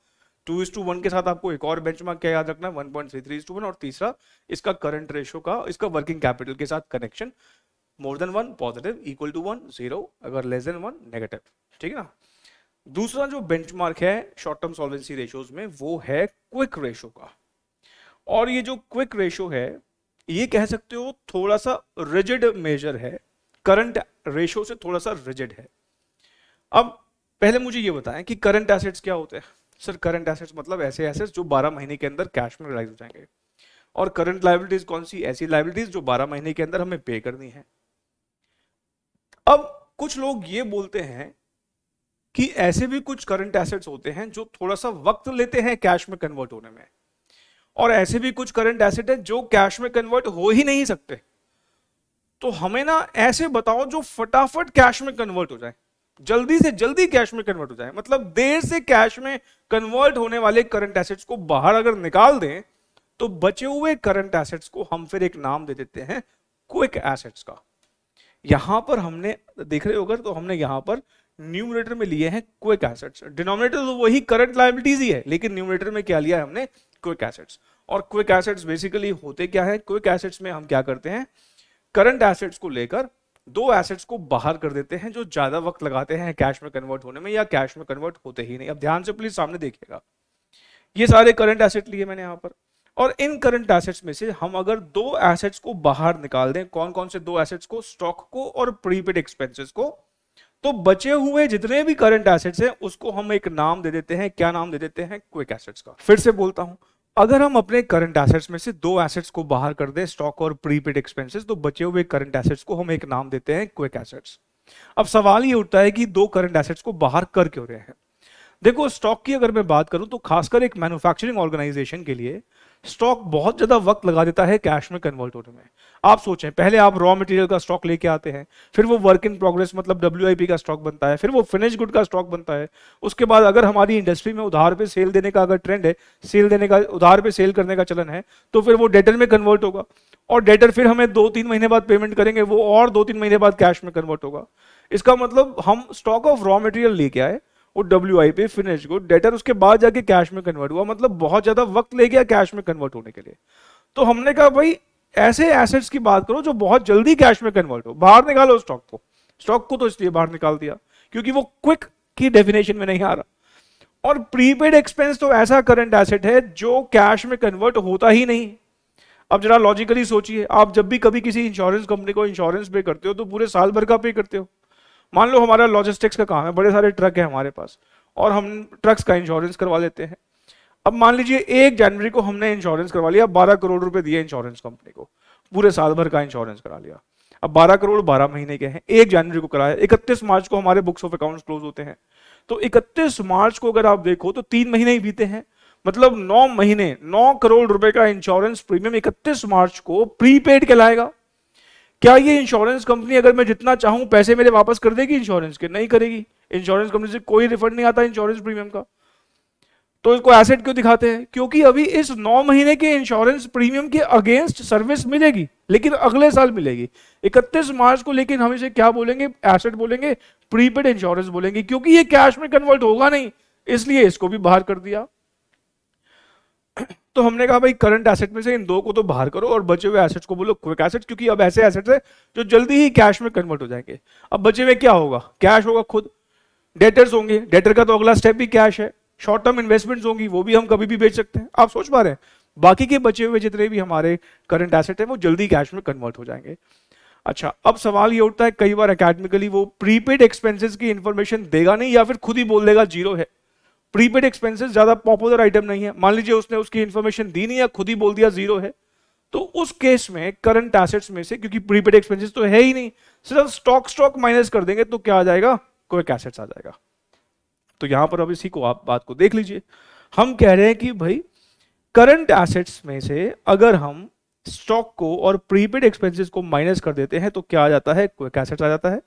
[SPEAKER 1] two is to one के साथ आपको एक और बेंच मार्क क्या याद रखना one point three three is to one और तीसरा इसका करंट रेशियो का इसका वर्किंग कैपिटल के साथ connection more than one positive equal to one zero अगर लेस देन वन नेगेटिव ठीक है ना दूसरा जो बेंच मार्क है शॉर्ट टर्म सॉल्वेंसी रेशियोज में वो है क्विक रेशियो का और ये जो क्विक रेशियो है ये कह सकते हो थोड़ा सा रिजिड मेजर है करंट रेशो से थोड़ा सा रिजिड है अब पहले मुझे ये बताएं कि करंट एसेट्स क्या होते हैं सर करंट एसेट्स मतलब ऐसे एसेट्स जो 12 महीने के अंदर कैश में रिलाइज हो जाएंगे और करंट लाइबिलिटीज कौन सी ऐसी लाइबिलिटीज जो 12 महीने के अंदर हमें पे करनी है अब कुछ लोग ये बोलते हैं कि ऐसे भी कुछ करंट एसेट्स होते हैं जो थोड़ा सा वक्त लेते हैं कैश में कन्वर्ट होने में और ऐसे भी कुछ करंट एसेट है जो कैश में कन्वर्ट हो ही नहीं सकते तो हमें ना ऐसे बताओ जो फटाफट कैश में कन्वर्ट हो जाए जल्दी से जल्दी कैश में कन्वर्ट हो जाए मतलब देर से कैश में कन्वर्ट होने वाले करंट एसेट्स को बाहर अगर निकाल दें तो बचे हुए करंट एसेट्स को हम फिर एक नाम दे देते हैं क्विक एसेट्स का यहां पर हमने देख रहे होकर तो हमने यहां पर न्यूमरेटर में लिए हैं क्विक एसेट्स डिनोमिनेटर तो वही करंट लाइबिलिटीज ही है लेकिन न्यूमरेटर में क्या लिया है हमने क्विक एसेट्स और क्विक एसेट्स बेसिकली होते क्या है क्विक एसेट्स में हम क्या करते हैं करंट एसेट्स को लेकर दो एसेट्स को बाहर कर देते हैं जो ज्यादा वक्त लगाते हैं कैश में कन्वर्ट होने में या कैश में कन्वर्ट होते ही नहीं अब ध्यान से प्लीज सामने देखिएगा ये सारे करंट एसेट लिए मैंने यहाँ पर और इन करंट एसेट्स में से हम अगर दो एसेट्स को बाहर निकाल दें कौन कौन से दो एसेट्स को स्टॉक को और प्रीपेड एक्सपेंसेस को तो बचे हुए जितने भी करंट एसेट्स हैं उसको हम एक नाम दे देते हैं क्या नाम दे देते हैं क्विक एसेट्स का फिर से बोलता हूं अगर हम अपने करंट एसेट्स में से दो एसेट्स को बाहर कर दें स्टॉक और प्रीपेड एक्सपेंसेस तो बचे हुए करंट एसेट्स को हम एक नाम देते हैं क्विक एसेट्स अब सवाल ये उठता है कि दो करंट एसेट्स को बाहर कर क्यों रहे हैं देखो स्टॉक की अगर मैं बात करूं तो खासकर एक मैन्युफैक्चरिंग ऑर्गेनाइजेशन के लिए स्टॉक बहुत ज़्यादा वक्त लगा देता है कैश में कन्वर्ट होने में आप सोचें पहले आप रॉ मटेरियल का स्टॉक लेके आते हैं फिर वो वर्क इन प्रोग्रेस मतलब डब्ल्यू का स्टॉक बनता है फिर वो फिनिश गुड का स्टॉक बनता है उसके बाद अगर हमारी इंडस्ट्री में उधार पे सेल देने का अगर ट्रेंड है सेल देने का उधार पे सेल करने का चलन है तो फिर वो डेटर में कन्वर्ट होगा और डेटर फिर हमें दो तीन महीने बाद पेमेंट करेंगे वो और दो तीन महीने बाद कैश में कन्वर्ट होगा इसका मतलब हम स्टॉक ऑफ रॉ मटेरियल लेके आए वो डब्ल्यू पे फिनिश गुड डेटर उसके बाद जाके कैश में कन्वर्ट हुआ मतलब बहुत ज्यादा वक्त ले गया कैश में कन्वर्ट होने के लिए तो हमने कहा भाई ऐसे एसेट्स की बात करो जो बहुत जल्दी कैश में कन्वर्ट हो बाहर निकालो स्टॉक को स्टॉक को तो इसलिए बाहर निकाल दिया क्योंकि वो क्विक की डेफिनेशन में नहीं आ रहा और प्रीपेड एक्सपेंस तो ऐसा करंट एसेट है जो कैश में कन्वर्ट होता ही नहीं अब जरा लॉजिकली सोचिए आप जब भी कभी किसी इंश्योरेंस कंपनी को इंश्योरेंस पे करते हो तो पूरे साल भर का पे करते हो मान लो हमारा लॉजिस्टिक्स का काम है बड़े सारे ट्रक है हमारे पास और हम ट्रक्स का इंश्योरेंस करवा लेते हैं अब मान लीजिए एक जनवरी को हमने इंश्योरेंस करवा लिया बारह करोड़ रुपए दिए इंश्योरेंस कंपनी को पूरे साल भर का इंश्योरेंस करा लिया अब बारह करोड़ बारह महीने के हैं एक जनवरी को कराया इकतीस मार्च को हमारे बुक्स ऑफ अकाउंट क्लोज होते हैं तो इकतीस मार्च को अगर आप देखो तो तीन महीने ही बीते हैं मतलब नौ महीने नौ करोड़ रुपए का इंश्योरेंस प्रीमियम इकतीस मार्च को प्रीपेड कहलाएगा क्या ये इंश्योरेंस कंपनी अगर मैं जितना चाहूँ पैसे मेरे वापस कर देगी इंश्योरेंस के नहीं करेगी इंश्योरेंस कंपनी से कोई रिफंड नहीं आता इंश्योरेंस प्रीमियम का तो इसको एसेट क्यों दिखाते हैं क्योंकि अभी इस नौ महीने के इंश्योरेंस प्रीमियम के अगेंस्ट सर्विस मिलेगी लेकिन अगले साल मिलेगी 31 मार्च को लेकिन हम इसे क्या बोलेंगे एसेट बोलेंगे प्रीपेड इंश्योरेंस बोलेंगे क्योंकि ये कैश में कन्वर्ट होगा नहीं इसलिए इसको भी बाहर कर दिया तो हमने कहा भाई करंट एसेट में से इन दो को तो बाहर करो और बचे हुए एसेट्स को बोलो क्विक एसेट्स क्योंकि अब ऐसे एसेट्स है जो जल्दी ही कैश में कन्वर्ट हो जाएंगे अब बचे हुए क्या होगा कैश होगा खुद डेटर्स होंगे डेटर का तो अगला स्टेप भी कैश है शॉर्ट टर्म इन्वेस्टमेंट होंगी वो भी हम कभी भी बेच सकते हैं आप सोच पा रहे हैं बाकी के बचे हुए जितने भी हमारे करंट एसेट है वो जल्दी कैश में कन्वर्ट हो जाएंगे अच्छा अब सवाल ये उठता है कई बार अकेडमिकली वो प्रीपेड एक्सपेंसेस की इन्फॉर्मेशन देगा नहीं या फिर खुद ही बोल देगा जीरो है प्रीपेड एक्सपेंसेस ज्यादा पॉपुलर आइटम नहीं है मान लीजिए उसने उसकी इन्फॉर्मेशन दी नहीं या खुद ही बोल दिया जीरो है तो उस केस में करंट एसेट्स में से क्योंकि प्रीपेड एक्सपेंसेस तो है ही नहीं सिर्फ स्टॉक स्टॉक माइनस कर देंगे तो क्या आ जाएगा क्विक एसेट्स आ जाएगा तो यहां पर अब इसी को आप बात को देख लीजिए हम कह रहे हैं कि भाई करंट एसेट्स में से अगर हम स्टॉक को और प्रीपेड एक्सपेंसेस को माइनस कर देते हैं तो क्या आ जाता है क्विक एसेट्स आ जाता है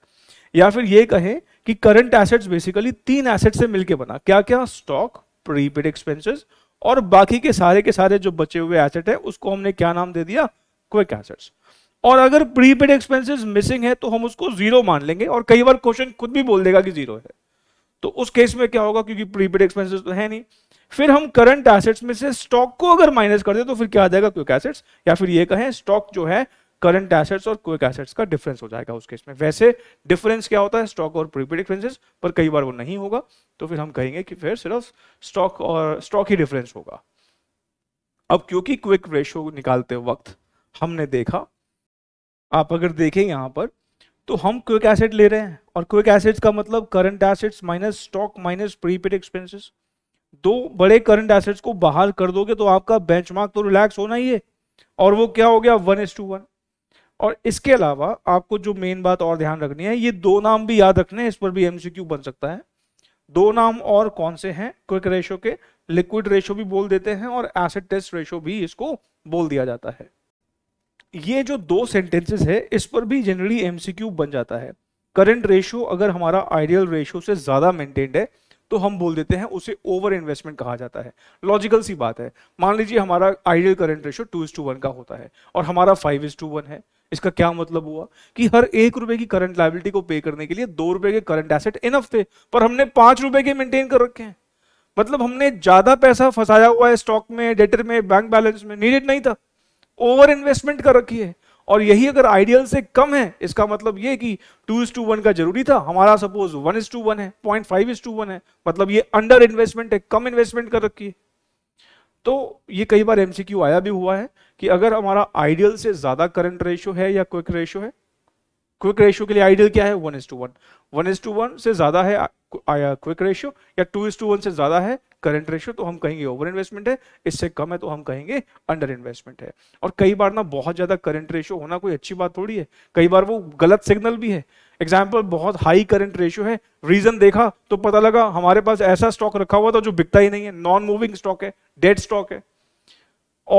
[SPEAKER 1] या फिर ये कहें कि करंट एसेट्स बेसिकली तीन एसेट से मिलके बना क्या क्या स्टॉक प्रीपेड एक्सपेंसेस और बाकी के सारे के सारे जो बचे हुए एसेट है उसको हमने क्या नाम दे दिया क्विक एसेट्स और अगर प्रीपेड एक्सपेंसेस मिसिंग है तो हम उसको जीरो मान लेंगे और कई बार क्वेश्चन खुद भी बोल देगा कि जीरो है तो उस केस में क्या होगा क्योंकि प्रीपेड एक्सपेंसेस तो है नहीं फिर हम करंट एसेट्स में से स्टॉक को अगर माइनस कर दे तो फिर क्या आ जाएगा क्विक एसेट्स या फिर ये कहें स्टॉक जो है करंट एसेट्स और क्विक एसेट्स का डिफरेंस हो जाएगा उस केस में वैसे डिफरेंस क्या होता है स्टॉक और प्रीपेड एक्सपेंसेस पर कई बार वो नहीं होगा तो फिर हम कहेंगे कि फिर सिर्फ स्टॉक और स्टॉक ही डिफरेंस होगा अब क्योंकि क्विक रेशो निकालते वक्त हमने देखा आप अगर देखें यहां पर तो हम क्विक एसेट ले रहे हैं और क्विक एसेट्स का मतलब current assets minus stock minus prepaid expenses दो बड़े करंट एसेट्स को बाहर कर दोगे तो आपका बेंचमार्क तो रिलैक्स होना ही है और वो क्या हो गया वन एस टू वन और इसके अलावा आपको जो मेन बात और ध्यान रखनी है ये दो नाम भी याद रखने इस पर भी एमसीक्यू बन सकता है दो नाम और कौन से हैं क्विक रेशो के लिक्विड रेशो भी बोल देते हैं और एसिड टेस्ट रेशो भी इसको बोल दिया जाता है ये जो दो सेंटेंसेस है इस पर भी जनरली एमसीक्यू बन जाता है करंट रेशो अगर हमारा आइडियल रेशो से ज़्यादा मेंटेन्ड है तो हम बोल देते हैं उसे ओवर इन्वेस्टमेंट कहा जाता है लॉजिकल सी बात है मान लीजिए हमारा ideal current ratio two is to one का होता है और हमारा फाइव इज टू वन है इसका क्या मतलब हुआ कि हर एक रुपए की करंट लाइबिलिटी को पे करने के लिए दो रुपए के करंट एसेट इनफ थे पर हमने पांच रुपए के मेंटेन कर रखे हैं मतलब हमने ज्यादा पैसा फंसाया हुआ है स्टॉक में डेटर में बैंक बैलेंस में नीडेड नहीं था ओवर इन्वेस्टमेंट कर रखी है और यही अगर आइडियल से कम है इसका मतलब ये कि टू इज टू वन का जरूरी था हमारा suppose one is to one है point five is to one है मतलब ये अंडर इन्वेस्टमेंट है कम इन्वेस्टमेंट कर रखी है तो ये कई बार एमसीक्यू आया भी हुआ है कि अगर हमारा आइडियल से ज्यादा करंट रेशो है या क्विक रेशो है क्विक रेशो के लिए आइडियल क्या है one is to one one is to one से ज्यादा है क्विक रेशो या टू इज टू वन से ज्यादा है करंट रेशो तो हम कहेंगे ओवर इन्वेस्टमेंट है इससे कम है तो हम कहेंगे अंडर इन्वेस्टमेंट है और कई बार ना बहुत ज्यादा करंट रेशो होना कोई अच्छी बात थोड़ी है कई बार वो गलत सिग्नल भी है एग्जाम्पल बहुत हाई करंट रेशियो है रीजन देखा तो पता लगा हमारे पास ऐसा स्टॉक रखा हुआ था जो बिकता ही नहीं है नॉन मूविंग स्टॉक है डेड स्टॉक है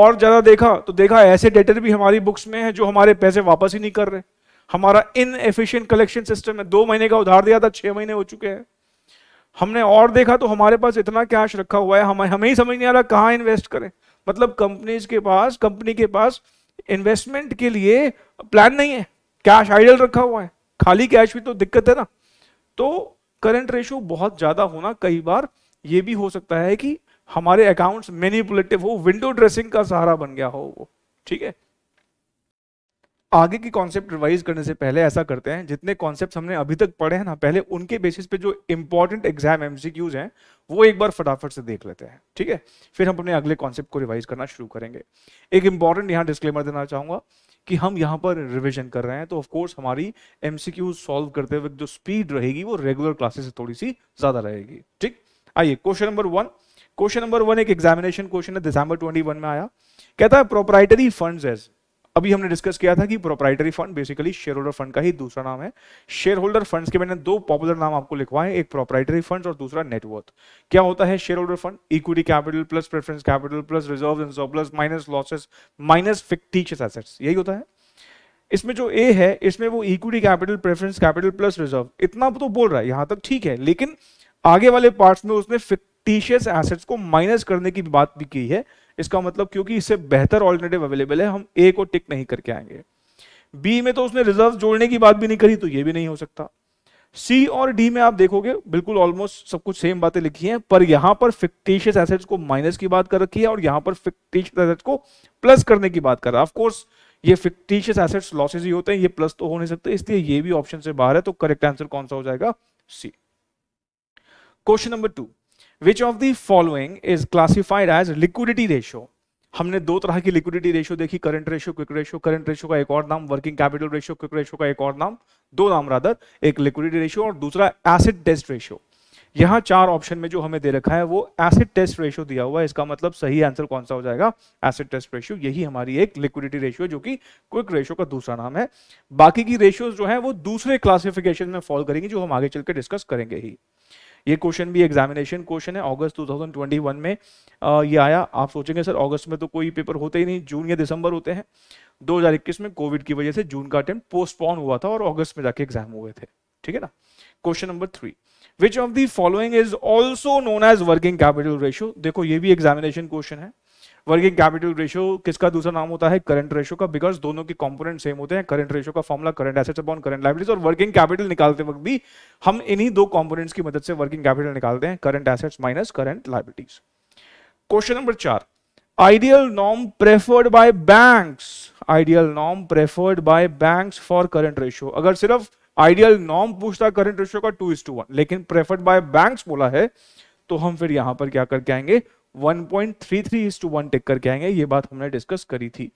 [SPEAKER 1] और ज्यादा देखा तो देखा ऐसे डेटर भी हमारी बुक्स में है जो हमारे पैसे वापस ही नहीं कर रहे हमारा इन एफिशियंट कलेक्शन सिस्टम है दो महीने का उधार दिया था छह महीने हो चुके हैं हमने और देखा तो हमारे पास इतना कैश रखा हुआ है हमें हमें ही समझ नहीं आ रहा कहाँ इन्वेस्ट करें मतलब कंपनीज के पास कंपनी के पास इन्वेस्टमेंट के लिए प्लान नहीं है कैश आइडल रखा हुआ है खाली कैश भी तो दिक्कत है ना तो करंट रेशो बहुत ज्यादा होना कई बार ये भी हो सकता है कि हमारे अकाउंट्स मैनिपुलेटिव हो विंडो ड्रेसिंग का सहारा बन गया हो वो ठीक है आगे की कॉन्सेप्ट रिवाइज करने से पहले ऐसा करते हैं जितने कॉन्सेप्ट हमने अभी तक पढ़े हैं ना पहले उनके बेसिस पे जो इंपॉर्टेंट एग्जाम एमसीक्यूज हैं वो एक बार फटाफट से देख लेते हैं ठीक है फिर हम अपने अगले कॉन्सेप्ट को रिवाइज करना शुरू करेंगे एक इंपॉर्टेंट यहां डिस्क्लेमर देना चाहूंगा कि हम यहाँ पर रिविजन कर रहे हैं तो ऑफकोर्स हमारी एम सॉल्व करते वक्त जो स्पीड रहेगी वो रेगुलर क्लासेस से थोड़ी सी ज़्यादा रहेगी ठीक आइए question number one question number one एक एग्जामिनेशन क्वेश्चन है दिसंबर 21 में आया कहता है प्रोपराइटरी फंड्स अभी हमने डिस्कस किया था कि proprietary fund basically share holder fund का ही दूसरा नाम है शेयर होल्डर फंड के मैंने दो पॉपुलर नाम आपको लिखवाए एक प्रोप्राइटरी फंड और दूसरा नेटवर्थ क्या होता है share holder fund equity capital plus preference capital plus reserve and minus losses minus fictitious assets यही होता है इसमें जो ए है इसमें वो equity capital preference capital plus reserve इतना तो बोल रहा है यहां तक ठीक है लेकिन आगे वाले पार्ट्स में उसने फिक्टिशियस एसेट्स को माइनस करने की बात भी की है इसका मतलब क्योंकि इससे बेहतर ऑल्टरनेटिव अवेलेबल है हम ए को टिक नहीं करके आएंगे बी में तो उसने रिजर्व जोड़ने की बात भी नहीं करी तो ये भी नहीं हो सकता सी और डी में आप देखोगे बिल्कुल ऑलमोस्ट सब कुछ सेम बातें लिखी हैं पर यहां पर फिक्टिशियस एसेट्स को माइनस की बात कर रखी है और यहां पर फिक्टिशियस एसेट्स को प्लस करने की बात कर रहा है ऑफकोर्स ये फिक्टिशियस एसेट्स लॉसेज ही होते हैं ये प्लस तो हो नहीं सकते इसलिए ये भी ऑप्शन से बाहर है तो करेक्ट आंसर कौन सा हो जाएगा C question number two which of the following is classified as liquidity ratio हमने दो तरह की लिक्विडिटी रेशियो देखी current ratio quick ratio current ratio का एक और नाम working capital ratio quick ratio का एक और नाम दो नाम रादर एक लिक्विडिटी रेशियो और दूसरा एसिड टेस्ट रेशियो यहाँ चार ऑप्शन में जो हमें दे रखा है वो एसिड टेस्ट रेशियो दिया हुआ है इसका मतलब सही आंसर कौन सा हो जाएगा एसिड टेस्ट रेशियो यही हमारी एक लिक्विडिटी रेशियो जो कि क्विक रेशियो का दूसरा नाम है बाकी की रेशियोज जो है वो दूसरे क्लासिफिकेशन में फॉल करेंगे जो हम आगे चल डिस्कस करेंगे ही ये क्वेश्चन भी एग्जामिनेशन क्वेश्चन है अगस्त 2021 में आ, ये आया आप सोचेंगे सर अगस्त में तो कोई पेपर होते ही नहीं जून या दिसंबर होते हैं 2021 में कोविड की वजह से जून का अटेम्प्ट पोस्टपोन हुआ था और अगस्त में जाके एग्जाम हुए थे ठीक है ना question number three which of the following is also known as working capital ratio देखो ये भी एग्जामिनेशन क्वेश्चन है वर्किंग कैपिटल रेशियो किसका दूसरा नाम होता है करंट रेशियो का बिकॉज दोनों के कंपोनेंट सेम होते हैं करंट रेशियो का formula current assets upon current liabilities और वर्किंग कैपिटल निकालते वक्त भी हम इन्हीं दो कंपोनेंट्स की मदद से वर्किंग कैपिटल निकालते हैं current assets minus current liabilities question number चार ideal norm preferred by banks ideal norm preferred by banks for current ratio अगर सिर्फ आइडियल norm पूछता करंट ratio का टू is to 1 लेकिन प्रेफर्ड बाय banks बोला है तो हम फिर यहां पर क्या करके आएंगे 1.33 इज टू वन टेक करके आएंगे ये बात हमने डिस्कस करी थी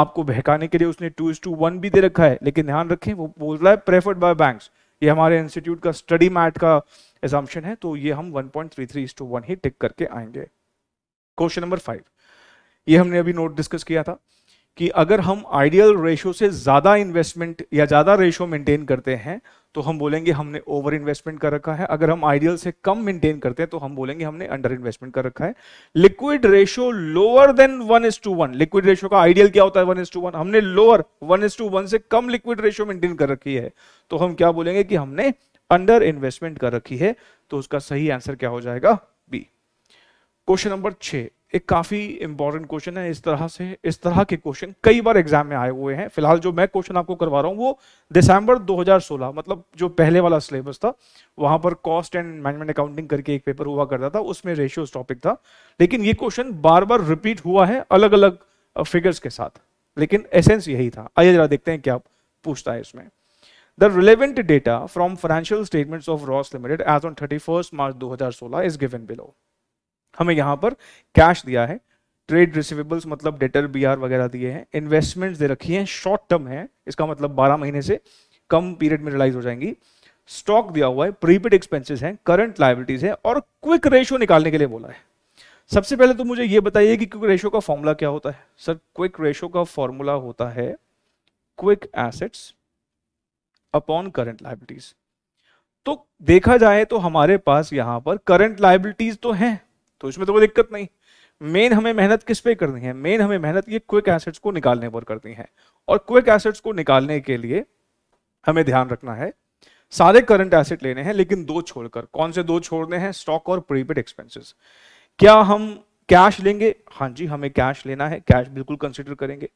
[SPEAKER 1] आपको बहकाने के लिए उसने टू इज टू वन भी दे रखा है लेकिन ध्यान रखें वो बोल रहा है प्रेफर्ड बाय बैंक्स ये हमारे इंस्टीट्यूट का स्टडी मैट का एजम्पन है तो ये हम 1.33 इज टू वन ही टेक करके आएंगे क्वेश्चन नंबर फाइव ये हमने अभी नोट डिस्कस किया था कि अगर हम आइडियल रेशो से ज़्यादा इन्वेस्टमेंट या ज़्यादा रेशो मेंटेन करते हैं तो हम बोलेंगे हमने ओवर इन्वेस्टमेंट कर रखा है अगर हम आइडियल से कम मेंटेन करते हैं तो हम बोलेंगे हमने अंडर इन्वेस्टमेंट कर रखा है liquid ratio lower than one is to one liquid ratio का आइडियल क्या होता है वन इज टू वन हमने lower one is to one से कम लिक्विड रेशो मेंटेन कर रखी है तो हम क्या बोलेंगे कि हमने अंडर इन्वेस्टमेंट कर रखी है तो उसका सही आंसर क्या हो जाएगा बी क्वेश्चन नंबर छह एक काफ़ी इंपॉर्टेंट क्वेश्चन है इस तरह से इस तरह के क्वेश्चन कई बार एग्जाम में आए हुए हैं फिलहाल जो मैं क्वेश्चन आपको करवा रहा हूँ वो दिसंबर 2016 मतलब जो पहले वाला सिलेबस था वहां पर कॉस्ट एंड मैनेजमेंट अकाउंटिंग करके एक पेपर हुआ करता था उसमें रेशियोज टॉपिक था लेकिन ये क्वेश्चन बार बार रिपीट हुआ है अलग अलग फिगर्स के साथ लेकिन एसेंस यही था आइए जरा देखते हैं क्या पूछता है इसमें The relevant data from financial statements of Ross Limited as on 31st March 2016 is given below. हमें यहां पर कैश दिया है ट्रेड रिसिवेबल्स मतलब डेटर बी वगैरह दिए हैं इन्वेस्टमेंट्स दे रखी हैं शॉर्ट टर्म है इसका मतलब बारह महीने से कम पीरियड में रिलाइज हो जाएंगी स्टॉक दिया हुआ है प्रीपेड एक्सपेंसेस हैं करंट लाइबिलिटीज है और क्विक रेशियो निकालने के लिए बोला है सबसे पहले तो मुझे ये बताइए कि क्विक रेशियो का फॉर्मूला क्या होता है सर क्विक रेशियो का फॉर्मूला होता है quick assets upon current liabilities तो देखा जाए तो हमारे पास यहां पर करंट लाइबिलिटीज तो हैं तो इसमें तो कोई दिक्कत नहीं मेन हमें मेहनत किस पे करनी है मेन हमें मेहनत ये क्विक एसेट्स को निकालने पर करनी है और क्विक एसेट्स को निकालने के लिए हमें ध्यान रखना है सारे करंट एसेट लेने हैं लेकिन दो छोड़कर कौन से दो छोड़ने हैं स्टॉक और प्रीपेड एक्सपेंसेस क्या हम कैश लेंगे हाँ जी हमें कैश लेना है कैश बिल्कुल कंसिडर करेंगे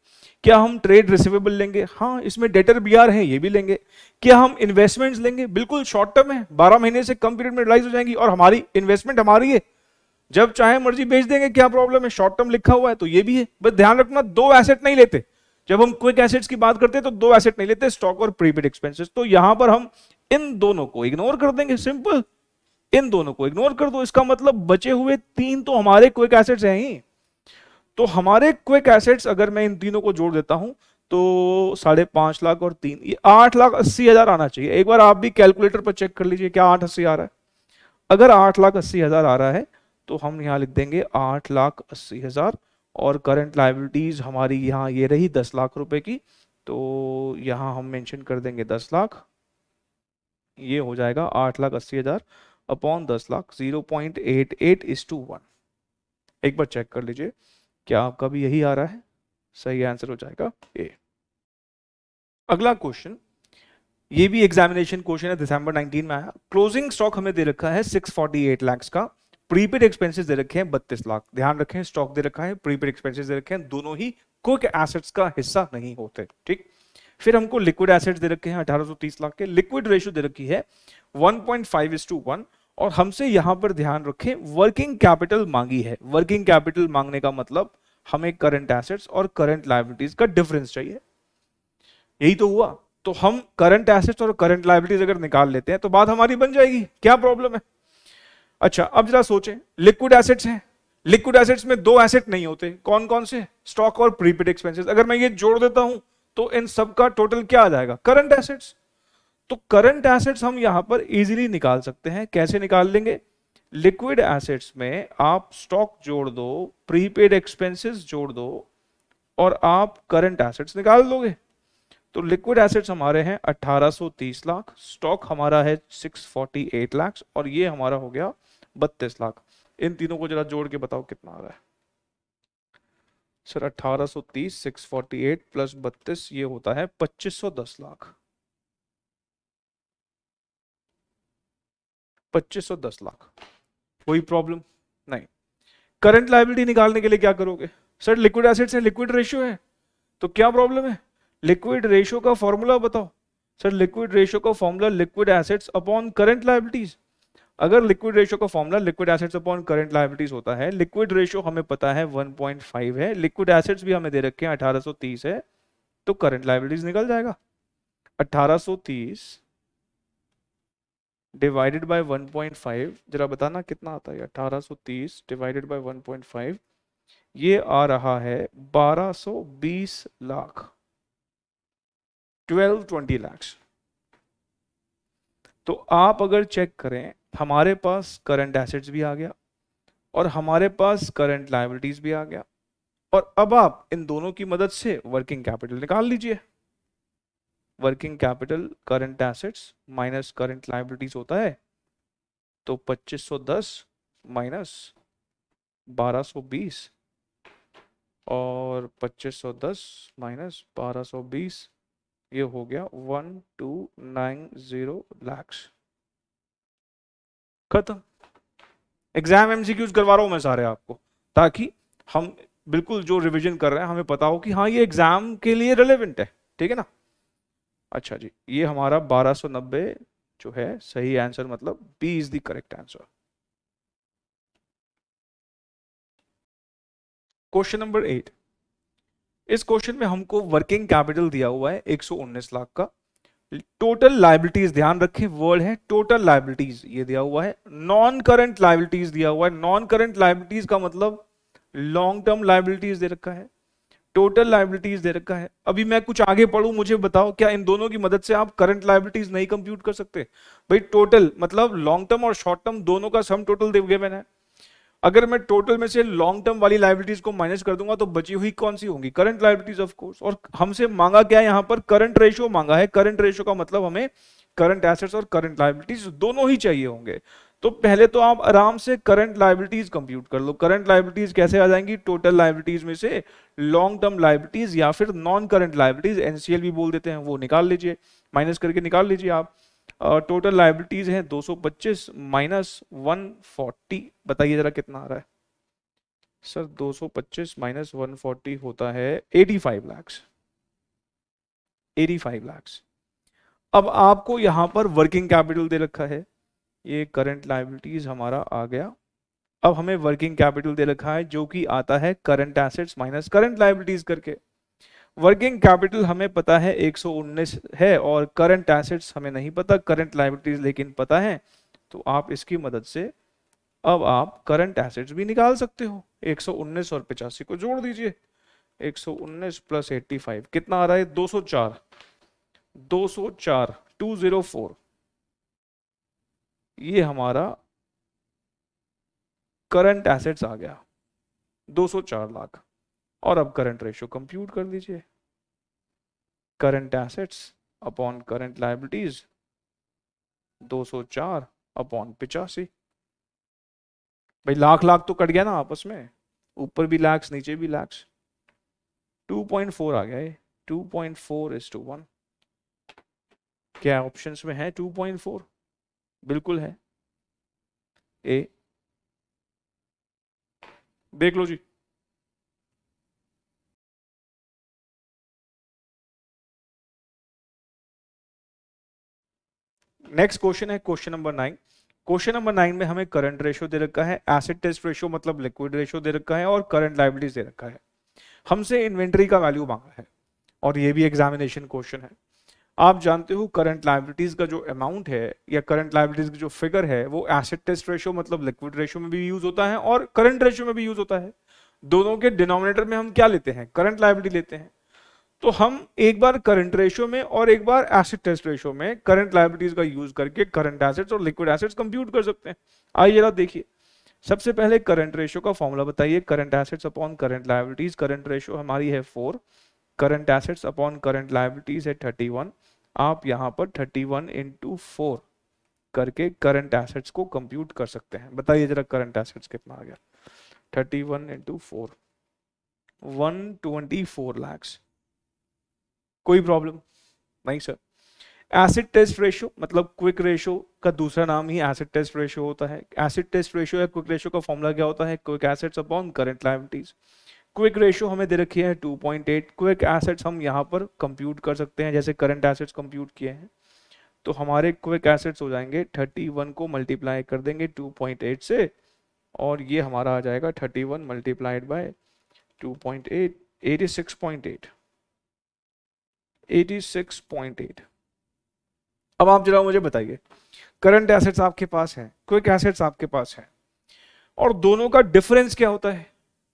[SPEAKER 1] क्या हम ट्रेड रिसिवेबल लेंगे हाँ इसमें डेटर बी आर है ये भी लेंगे क्या हम इन्वेस्टमेंट्स लेंगे बिल्कुल शॉर्ट टर्म है बारह महीने से कम पीरियड में रिलाइज हो जाएंगी और हमारी इन्वेस्टमेंट हमारी है जब चाहे मर्जी बेच देंगे क्या प्रॉब्लम है शॉर्ट टर्म लिखा हुआ है तो ये भी है बस ध्यान रखना दो एसेट नहीं लेते जब हम क्विक एसेट्स की बात करते हैं तो दो एसेट नहीं लेते स्टॉक और प्रीपेड एक्सपेंसेस तो यहां पर हम इन दोनों को इग्नोर कर देंगे सिंपल इन दोनों को इग्नोर कर दो इसका मतलब बचे हुए तीन तो हमारे क्विक एसेट्स हैं ही तो हमारे क्विक एसेट्स अगर मैं इन तीनों को जोड़ देता हूं तो साढ़े पांच लाख और तीन ये आठ लाख अस्सी हजार आना चाहिए एक बार आप भी कैलकुलेटर पर चेक कर लीजिए क्या आठ अस्सी आ रहा है अगर आठ लाख अस्सी हजार आ रहा है तो हम यहाँ लिख देंगे आठ लाख अस्सी हज़ार और करंट लाइबिलिटीज़ हमारी यहाँ ये रही दस लाख रुपए की तो यहाँ हम मेंशन कर देंगे दस लाख ये हो जाएगा आठ लाख अस्सी हज़ार अपॉन दस lakh zero point eight eight is to one एक बार चेक कर लीजिए क्या आपका भी यही आ रहा है सही आंसर हो जाएगा ए अगला क्वेश्चन ये भी एग्जामिनेशन क्वेश्चन है दिसंबर 19 में आया क्लोजिंग स्टॉक हमें दे रखा है 648 लाख का प्रीपेड एक्सपेंसेस दे रखे हैं बत्तीस लाख ध्यान रखें स्टॉक दे रखा है प्रीपेड एक्सपेंसेस दे रखे हैं दोनों ही क्विक एसेट्स का हिस्सा नहीं होते ठीक फिर हमको लिक्विड एसेट्स दे रखे हैं 1830 लाख के लिक्विड रेशियो दे रखी है 1.5 इज टू 1 और हमसे यहां पर ध्यान रखें वर्किंग कैपिटल मांगी है वर्किंग कैपिटल मांगने का मतलब हमें करंट एसेट्स और करंट लाइबिलिटीज का डिफरेंस चाहिए यही तो हुआ तो हम करंट एसेट्स और करंट लाइबिलिटीज अगर निकाल लेते हैं तो बात हमारी बन जाएगी क्या प्रॉब्लम है अच्छा अब जरा सोचें लिक्विड एसेट्स हैं लिक्विड एसेट्स में दो एसेट नहीं होते कौन कौन से स्टॉक और प्रीपेड एक्सपेंसेस अगर मैं ये जोड़ देता हूं तो इन सब का टोटल क्या आ जाएगा करंट एसेट्स तो करंट एसेट्स हम यहां पर इजीली निकाल सकते हैं कैसे निकाल लेंगे लिक्विड एसेट्स में आप स्टॉक जोड़ दो प्रीपेड एक्सपेंसिस जोड़ दो और आप करंट एसेट्स निकाल दोगे तो लिक्विड एसेट्स हमारे हैं 1830 लाख स्टॉक हमारा है 648 लाख और ये हमारा हो गया बत्तीस लाख इन तीनों को जरा जोड़ के बताओ कितना आ रहा है सर 1830 648 प्लस बत्तीस ये होता है 2510 लाख 2510 लाख कोई प्रॉब्लम नहीं करंट लाइबिलिटी निकालने के लिए क्या करोगे सर लिक्विड एसिड से लिक्विड रेशियो है तो क्या प्रॉब्लम है लिक्विड रेशियो का फॉर्मूला बताओ सर लिक्विड रेशियो का formula liquid assets upon current liabilities अगर लिक्विड रेशियो का formula liquid assets upon current liabilities होता है लिक्विड रेशियो हमें पता है 1.5 है लिक्विड एसेट्स भी हमें दे रखे हैं 1830 है तो करंट लाइबिलिटीज निकल जाएगा 1830 डिवाइडेड बाय 1.5 जरा बताना कितना आता है 1830 डिवाइडेड बाय 1.5 ये आ रहा है 1220 लाख 1220 लाख तो आप अगर चेक करें हमारे पास करंट एसेट्स भी आ गया और हमारे पास करंट लाइबिलिटीज भी आ गया और अब आप इन दोनों की मदद से वर्किंग कैपिटल निकाल लीजिए working capital current assets minus current liabilities होता है तो 2510 माइनस 1220 और 2510 माइनस 1220 ये हो गया 1290 लाख खत्म एग्जाम एमसीक्यूज करवा रहा हूं मैं सारे आपको ताकि हम बिल्कुल जो रिवीजन कर रहे हैं हमें पता हो कि हाँ ये एग्जाम के लिए रेलेवेंट है ठीक है ना अच्छा जी ये हमारा 1290 जो है सही आंसर मतलब B is the correct answer question number eight इस क्वेश्चन में हमको वर्किंग कैपिटल दिया हुआ है 119 लाख का टोटल लाइबिलिटीज ध्यान रखें वर्ड है टोटल लाइबिलिटीज ये दिया हुआ है नॉन करंट लाइबिलिटीज दिया हुआ है नॉन करंट लाइबिलिटीज का मतलब लॉन्ग टर्म लाइबिलिटीज दे रखा है टोटल लाइबिलिटीज दे रखा है अभी मैं कुछ आगे पढ़ू मुझे बताओ क्या इन दोनों की मदद से आप करंट लाइबिलिटीज नहीं कंप्यूट कर सकते भाई टोटल मतलब लॉन्ग टर्म और शॉर्ट टर्म दोनों का सम टोटल देव गिवन है अगर मैं टोटल में से लॉन्ग टर्म वाली लाइबिलिटीज को माइनस कर दूंगा तो बची हुई कौन सी होंगी करंट लाइबिलिटीज ऑफ कोर्स और हमसे मांगा क्या है यहां पर करंट रेशियो मांगा है करंट रेशियो का मतलब हमें करंट एसेट्स और करंट लाइबिलिटीज दोनों ही चाहिए होंगे तो पहले तो आप आराम से करंट लाइबिलिटीज कंप्यूट कर लो करंट लाइबिलिटीज कैसे आ जाएंगी टोटल लाइबिलिटीज में से लॉन्ग टर्म लाइबिलिटीज या फिर नॉन करंट लाइबिलिटीज एनसीएल भी बोल देते हैं वो निकाल लीजिए माइनस करके निकाल लीजिए आप टोटल लाइबिलिटीज हैं 225 माइनस वन बताइए जरा कितना आ रहा है सर 225 माइनस वन होता है 85 लैक्स एटी फाइव अब आपको यहां पर वर्किंग कैपिटल दे रखा है ये करंट लाइबिलिटीज हमारा आ गया अब हमें वर्किंग कैपिटल दे रखा है जो कि आता है current assets minus current liabilities करके वर्किंग कैपिटल हमें पता है 119 है और करंट एसेट्स हमें नहीं पता करंट लाइबिलिटीज लेकिन पता है तो आप इसकी मदद से अब आप करंट एसेट्स भी निकाल सकते हो 119 और पिचासी को जोड़ दीजिए 119 प्लस 85 कितना आ रहा है 204 204 204 ये हमारा करंट एसेट्स आ गया 204 लाख और अब करंट रेशो कंप्यूट कर दीजिए current assets upon current liabilities 204 upon पिचासी भाई लाख लाख तो कट गया ना आपस में ऊपर भी लैक्स नीचे भी लैक्स 2.4 आ गया ये 2.4 इज टू वन क्या ऑप्शंस में है 2.4 बिल्कुल है ए देख लो जी नेक्स्ट क्वेश्चन है question number nine question number nine में हमें करंट रेशो दे रखा है एसिड टेस्ट रेशो मतलब लिक्विड रेशो दे रखा है और करंट लाइबिलिटीज दे रखा है हमसे इन्वेंट्री का वैल्यू मांगा है और ये भी एग्जामिनेशन क्वेश्चन है आप जानते हो करंट लाइबिलिटीज का जो अमाउंट है या करंट लाइबिलिटीज का जो फिगर है वो एसिड टेस्ट रेशो मतलब लिक्विड रेशो में भी यूज होता है और करंट रेशो में भी यूज होता है दोनों के डिनोमिनेटर में हम क्या लेते हैं करंट लाइबिलिटी लेते हैं तो हम एक बार करंट रेशियो में और एक बार एसिड टेस्ट रेशियो में करंट लाइबिलिटीज का यूज करके करंट एसिड्स और लिक्विड एसिड्स कंप्यूट कर सकते हैं आइए जरा देखिए सबसे पहले करंट रेशियो का फॉर्मूला बताइए current assets upon current liabilities current ratio हमारी है four current assets upon current liabilities है थर्टी वन आप यहाँ पर थर्टी वन इंटू फोर करके करंट एसेट्स को कंप्यूट कर सकते हैं बताइए जरा करंट एसेट्स कितना आ गया thirty one into four one twenty four lakhs कोई प्रॉब्लम नहीं सर एसिड टेस्ट रेशो मतलब क्विक रेशो का दूसरा नाम ही एसिड टेस्ट रेशो होता है एसिड टेस्ट रेशो या क्विक रेशो का फॉर्मूला क्या होता है quick assets upon current liabilities quick ratio हमें दे रखी है 2.8 क्विक एसिड्स हम यहाँ पर कंप्यूट कर सकते हैं जैसे करंट एसिड्स कंप्यूट किए हैं तो हमारे क्विक एसिड्स हो जाएंगे 31 को मल्टीप्लाई कर देंगे 2.8 से और ये हमारा आ जाएगा 31 one multiplied by two point eight eighty six point eight 86.8 अब आप जरा मुझे बताइए करंट एसेट्स आपके पास है क्विक एसेट्स आपके पास है और दोनों का डिफरेंस क्या होता है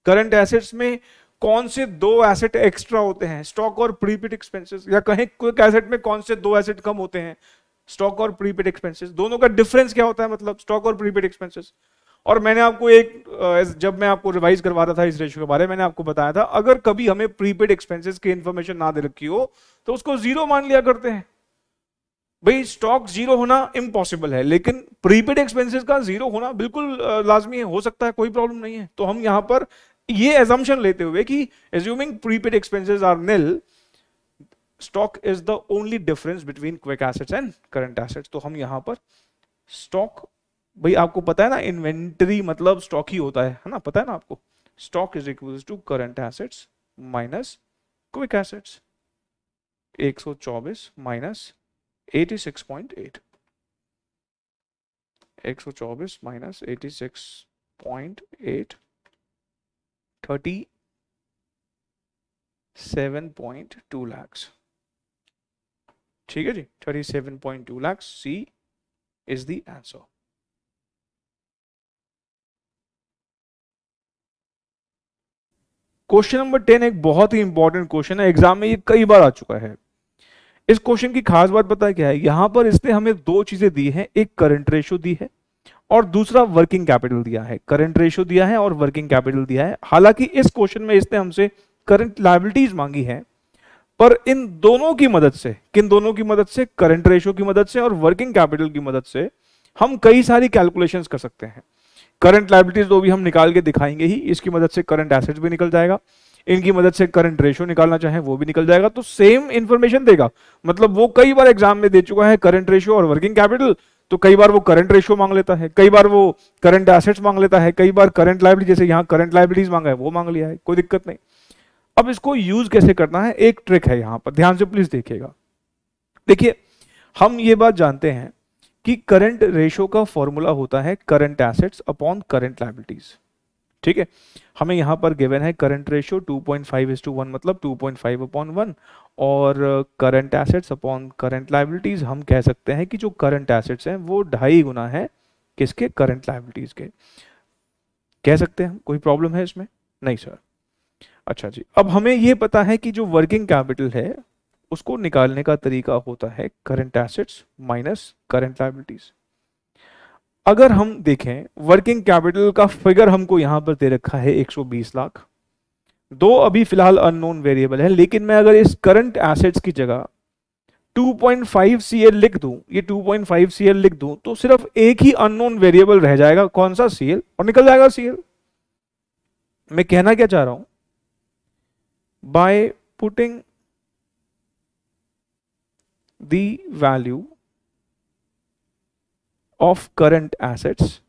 [SPEAKER 1] करंट एसेट्स में कौन से दो एसेट एक्स्ट्रा होते हैं स्टॉक और प्रीपेड एक्सपेंसेस या कहें क्विक एसेट में कौन से दो एसेट कम होते हैं स्टॉक और प्रीपेड एक्सपेंसेस दोनों का डिफरेंस क्या होता है मतलब स्टॉक और प्रीपेड एक्सपेंसेस और मैंने आपको एक जब मैं आपको रिवाइज करवा रहा था इस रेशियो के बारे में मैंने आपको बताया था अगर कभी हमें प्रीपेड एक्सपेंसेस की इंफॉर्मेशन ना दे रखी हो तो उसको जीरो मान लिया करते हैं भाई स्टॉक जीरो होना इम्पॉसिबल है लेकिन प्रीपेड एक्सपेंसेस का जीरो होना बिल्कुल लाजमी है हो सकता है कोई प्रॉब्लम नहीं है तो हम यहां पर ये एजम्पन लेते हुए कि assuming prepaid expenses are nil stock is the only difference between quick assets and current assets तो हम यहां पर स्टॉक भाई आपको पता है ना इन्वेंट्री मतलब स्टॉक ही होता है है ना पता है ना आपको stock is equal to current assets minus quick assets 124 minus 86.8 124 minus 86.8 37.2 lakhs ठीक है जी 37.2 lakhs C is the answer question number ten एक बहुत ही इंपॉर्टेंट क्वेश्चन है एग्जाम में ये कई बार आ चुका है इस क्वेश्चन की खास बात पता क्या है यहां पर इसने हमें दो चीजें दी हैं एक करंट रेशो दी है और दूसरा वर्किंग कैपिटल दिया है करंट रेशो दिया है और वर्किंग कैपिटल दिया है हालांकि इस क्वेश्चन में इसने हमसे करंट लाइबिलिटीज मांगी है पर इन दोनों की मदद से किन दोनों की मदद से करंट रेशो की मदद से और वर्किंग कैपिटल की मदद से हम कई सारी कैलकुलेशंस कर सकते हैं करंट लाइबिलिटीज तो भी हम निकाल के दिखाएंगे ही इसकी मदद से करंट एसेट्स भी निकल जाएगा इनकी मदद से करंट रेशियो निकालना चाहे वो भी निकल जाएगा तो सेम इंफॉर्मेशन देगा मतलब वो कई बार एग्जाम में दे चुका है करंट रेशियो और वर्किंग कैपिटल तो कई बार वो करंट रेशियो मांग लेता है कई बार वो करंट एसेट्स मांग लेता है कई बार करंट लाइबिलिटी जैसे यहाँ करंट लाइबिलिटीज मांगा है वो मांग लिया है कोई दिक्कत नहीं अब इसको यूज कैसे करना है एक ट्रिक है यहाँ पर ध्यान से प्लीज देखिएगा देखिए हम ये बात जानते हैं कि करंट रेशो का फॉर्मूला होता है current assets upon current liabilities ठीक है हमें यहां पर गिवन है current ratio 2.5 point five to one मतलब 2.5 पॉइंट फाइव अपॉन वन और current assets upon current liabilities हम कह सकते हैं कि जो करंट एसेट्स हैं वो ढाई गुना है किसके करंट लाइबिलिटीज के कह सकते हैं कोई प्रॉब्लम है इसमें नहीं सर अच्छा जी अब हमें यह पता है कि जो वर्किंग कैपिटल है उसको निकालने का तरीका होता है current assets minus current liabilities अगर हम देखें वर्किंग कैपिटल का फिगर हमको यहां पर दे रखा है 120 लाख दो अभी फिलहाल अननोन वेरिएबल है लेकिन मैं अगर इस करंट एसेट्स की जगह 2.5 सीएल लिख दूं ये 2.5 सीएल लिख दूं तो सिर्फ एक ही अननोन वेरिएबल रह जाएगा कौन सा सीएल और निकल जाएगा सीएल मैं कहना क्या चाह रहा हूं by putting the value of current assets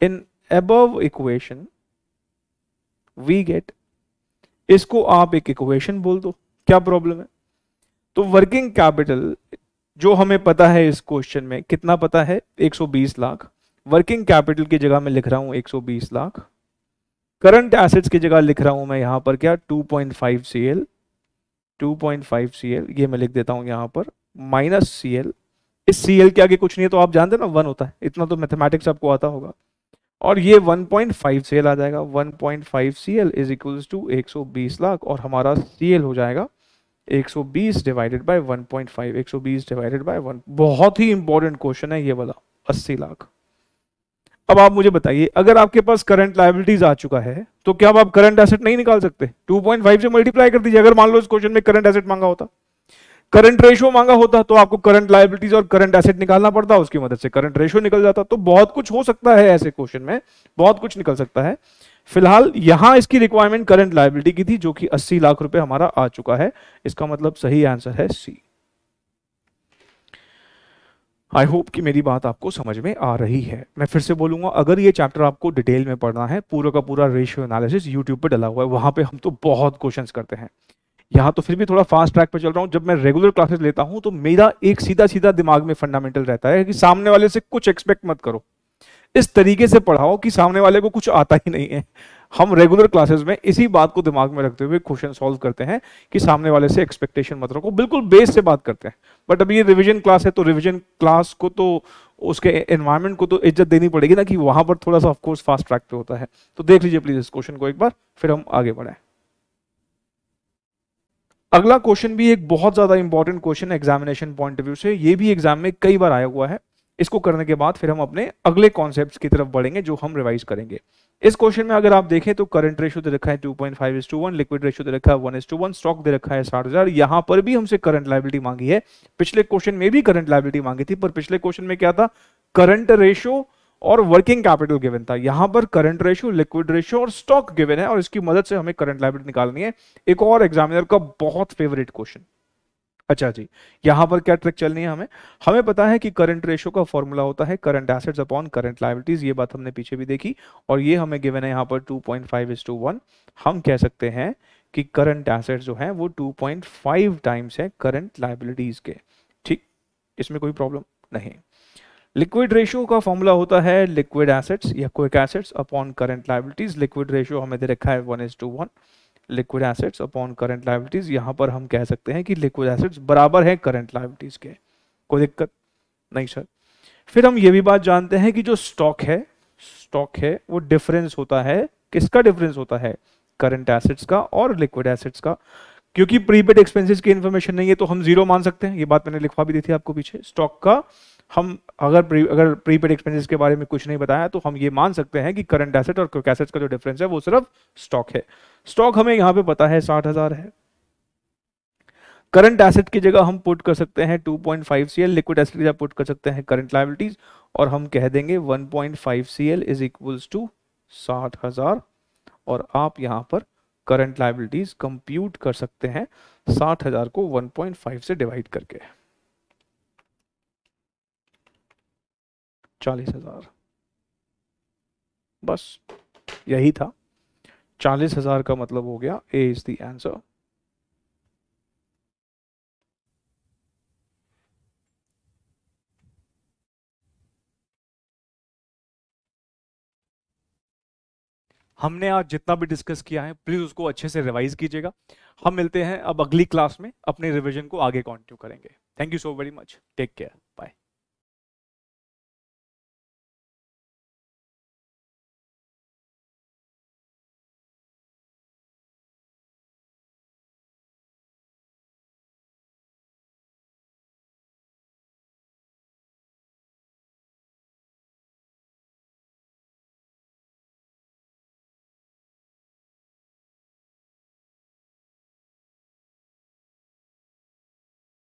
[SPEAKER 1] in above equation we get इसको आप एक इक्वेशन बोल दो क्या प्रॉब्लम है तो वर्किंग कैपिटल जो हमें पता है इस क्वेश्चन में कितना पता है 120 लाख वर्किंग कैपिटल की जगह मैं लिख रहा हूं 120 लाख करंट एसेट्स की जगह लिख रहा हूं मैं यहां पर क्या 2.5 CL two point five C L ये मैं लिख देता हूँ यहाँ पर माइनस सी एल इस सी एल के आगे कुछ नहीं है तो आप जानते ना वन होता है इतना तो मैथमेटिक्स आपको आता होगा और ये 1.5 सेल आ जाएगा 1.5 CL is equal to 120 lakh और हमारा एल हो जाएगा 120 डिवाइडेड बाय 1.5 120 डिवाइडेड बाय 1 बहुत ही इंपॉर्टेंट क्वेश्चन है ये वाला 80 लाख अब आप मुझे बताइए अगर आपके पास करंट लाइबिलिटीज आ चुका है तो क्या आप करंट एसेट नहीं निकाल सकते 2.5 से मल्टीप्लाई कर दीजिए अगर मान लो इस क्वेश्चन में करंट एसेट मांगा होता करंट रेशियो मांगा होता तो आपको करंट लाइबिलिटीज और करंट एसेट निकालना पड़ता उसकी मदद से करंट रेशियो निकल जाता तो बहुत कुछ हो सकता है ऐसे क्वेश्चन में बहुत कुछ निकल सकता है फिलहाल यहां इसकी रिक्वायरमेंट करंट लाइबिलिटी की थी जो कि अस्सी लाख रुपए हमारा आ चुका है इसका मतलब सही आंसर है सी आई होप कि मेरी बात आपको समझ में आ रही है मैं फिर से बोलूंगा अगर ये चैप्टर आपको डिटेल में पढ़ना है पूरा का पूरा रेशियो एनालिसिस यूट्यूब पर डला हुआ है वहां पे हम तो बहुत क्वेश्चंस करते हैं यहाँ तो फिर भी थोड़ा फास्ट ट्रैक पर चल रहा हूँ जब मैं रेगुलर क्लासेस लेता हूँ तो मेरा एक सीधा सीधा दिमाग में फंडामेंटल रहता है कि सामने वाले से कुछ एक्सपेक्ट मत करो इस तरीके से पढ़ाओ कि सामने वाले को कुछ आता ही नहीं है हम रेगुलर क्लासेस में इसी बात को दिमाग में रखते हुए क्वेश्चन सॉल्व करते हैं कि सामने वाले से एक्सपेक्टेशन मत रखो बिल्कुल बेस से बात करते हैं बट अभी ये रिविजन क्लास है तो रिविजन क्लास को तो उसके एनवायरमेंट को तो इज्जत देनी पड़ेगी ना कि वहां पर थोड़ा सा ऑफकोर्स फास्ट ट्रैक पे होता है तो देख लीजिए प्लीज इस क्वेश्चन को एक बार फिर हम आगे बढ़ाए अगला क्वेश्चन भी एक बहुत ज्यादा इंपॉर्टेंट क्वेश्चन है एग्जामिनेशन पॉइंट ऑफ व्यू से ये भी एग्जाम में कई बार आया हुआ है इसको करने के बाद फिर हम अपने अगले कॉन्सेप्ट की तरफ बढ़ेंगे जो हम रिवाइज करेंगे इस क्वेश्चन में अगर आप देखें तो करंट रेशो दे रखा है two point five is to one liquid ratio दे रखा है one is to one stock दे रखा है साठ हजार यहां पर भी हमसे करंट लाइबिलिटी मांगी है पिछले क्वेश्चन में भी करंट लाइबिलिटी मांगी थी पर पिछले क्वेश्चन में क्या था करंट रेशो और वर्किंग कैपिटल गिवन था यहां पर करंट रेशो लिक्विड रेशो और स्टॉक गिवन है और इसकी मदद से हमें करंट लाइबिलिटी निकालनी है एक और एग्जामिनर का बहुत फेवरेट क्वेश्चन अच्छा जी यहां पर क्या ट्रिक चलनी है हमें हमें पता है कि करंट रेशो का फॉर्मूला होता है current assets upon current liabilities ये बात हमने पीछे भी देखी और ये हमें गिवन है यहाँ पर 2.5 point five is to one हम कह सकते हैं कि करंट एसेट जो है वो 2.5 टाइम्स है करंट लाइबिलिटीज के ठीक इसमें कोई प्रॉब्लम नहीं लिक्विड रेशियो का फॉर्मूला होता है लिक्विड एसेट्स या quick assets upon current liabilities liquid ratio हमें दे रखा है one is to one liquid assets upon current liabilities यहाँ पर हम कह सकते हैं कि लिक्विड एसिड्स बराबर है करेंट लाइबिलिटीज के कोई दिक्कत नहीं सर फिर हम ये भी बात जानते हैं कि जो स्टॉक है स्टॉक है वो डिफरेंस होता है किसका डिफरेंस होता है करंट एसेट्स का और लिक्विड एसेट्स का क्योंकि प्रीपेड एक्सपेंसेस की इंफॉर्मेशन नहीं है तो हम जीरो मान सकते हैं ये बात मैंने लिखवा भी दी थी आपको पीछे स्टॉक का हम अगर प्री अगर प्रीपेड एक्सपेंसेस के बारे में कुछ नहीं बताया तो हम ये मान सकते हैं कि करंट एसेट और कैसेट का जो डिफरेंस है वो सिर्फ स्टॉक है स्टॉक हमें यहाँ पे पता है साठ हजार है करंट एसेट की जगह हम पुट कर सकते हैं 2.5 point C L liquid asset की जगह पुट कर सकते हैं करंट लाइबिलिटीज और हम कह देंगे one point C L is equal to साठ हजार और आप यहाँ पर करंट लाइबिलिटीज कंप्यूट कर सकते हैं साठ हजार को 1.5 से डिवाइड करके चालीस हज़ार बस यही था चालीस हज़ार का मतलब हो गया ए इज़ द आंसर हमने आज जितना भी डिस्कस किया है प्लीज़ उसको अच्छे से रिवाइज कीजिएगा हम मिलते हैं अब अगली क्लास में अपने रिविजन को आगे कंटिन्यू करेंगे thank you so very much take care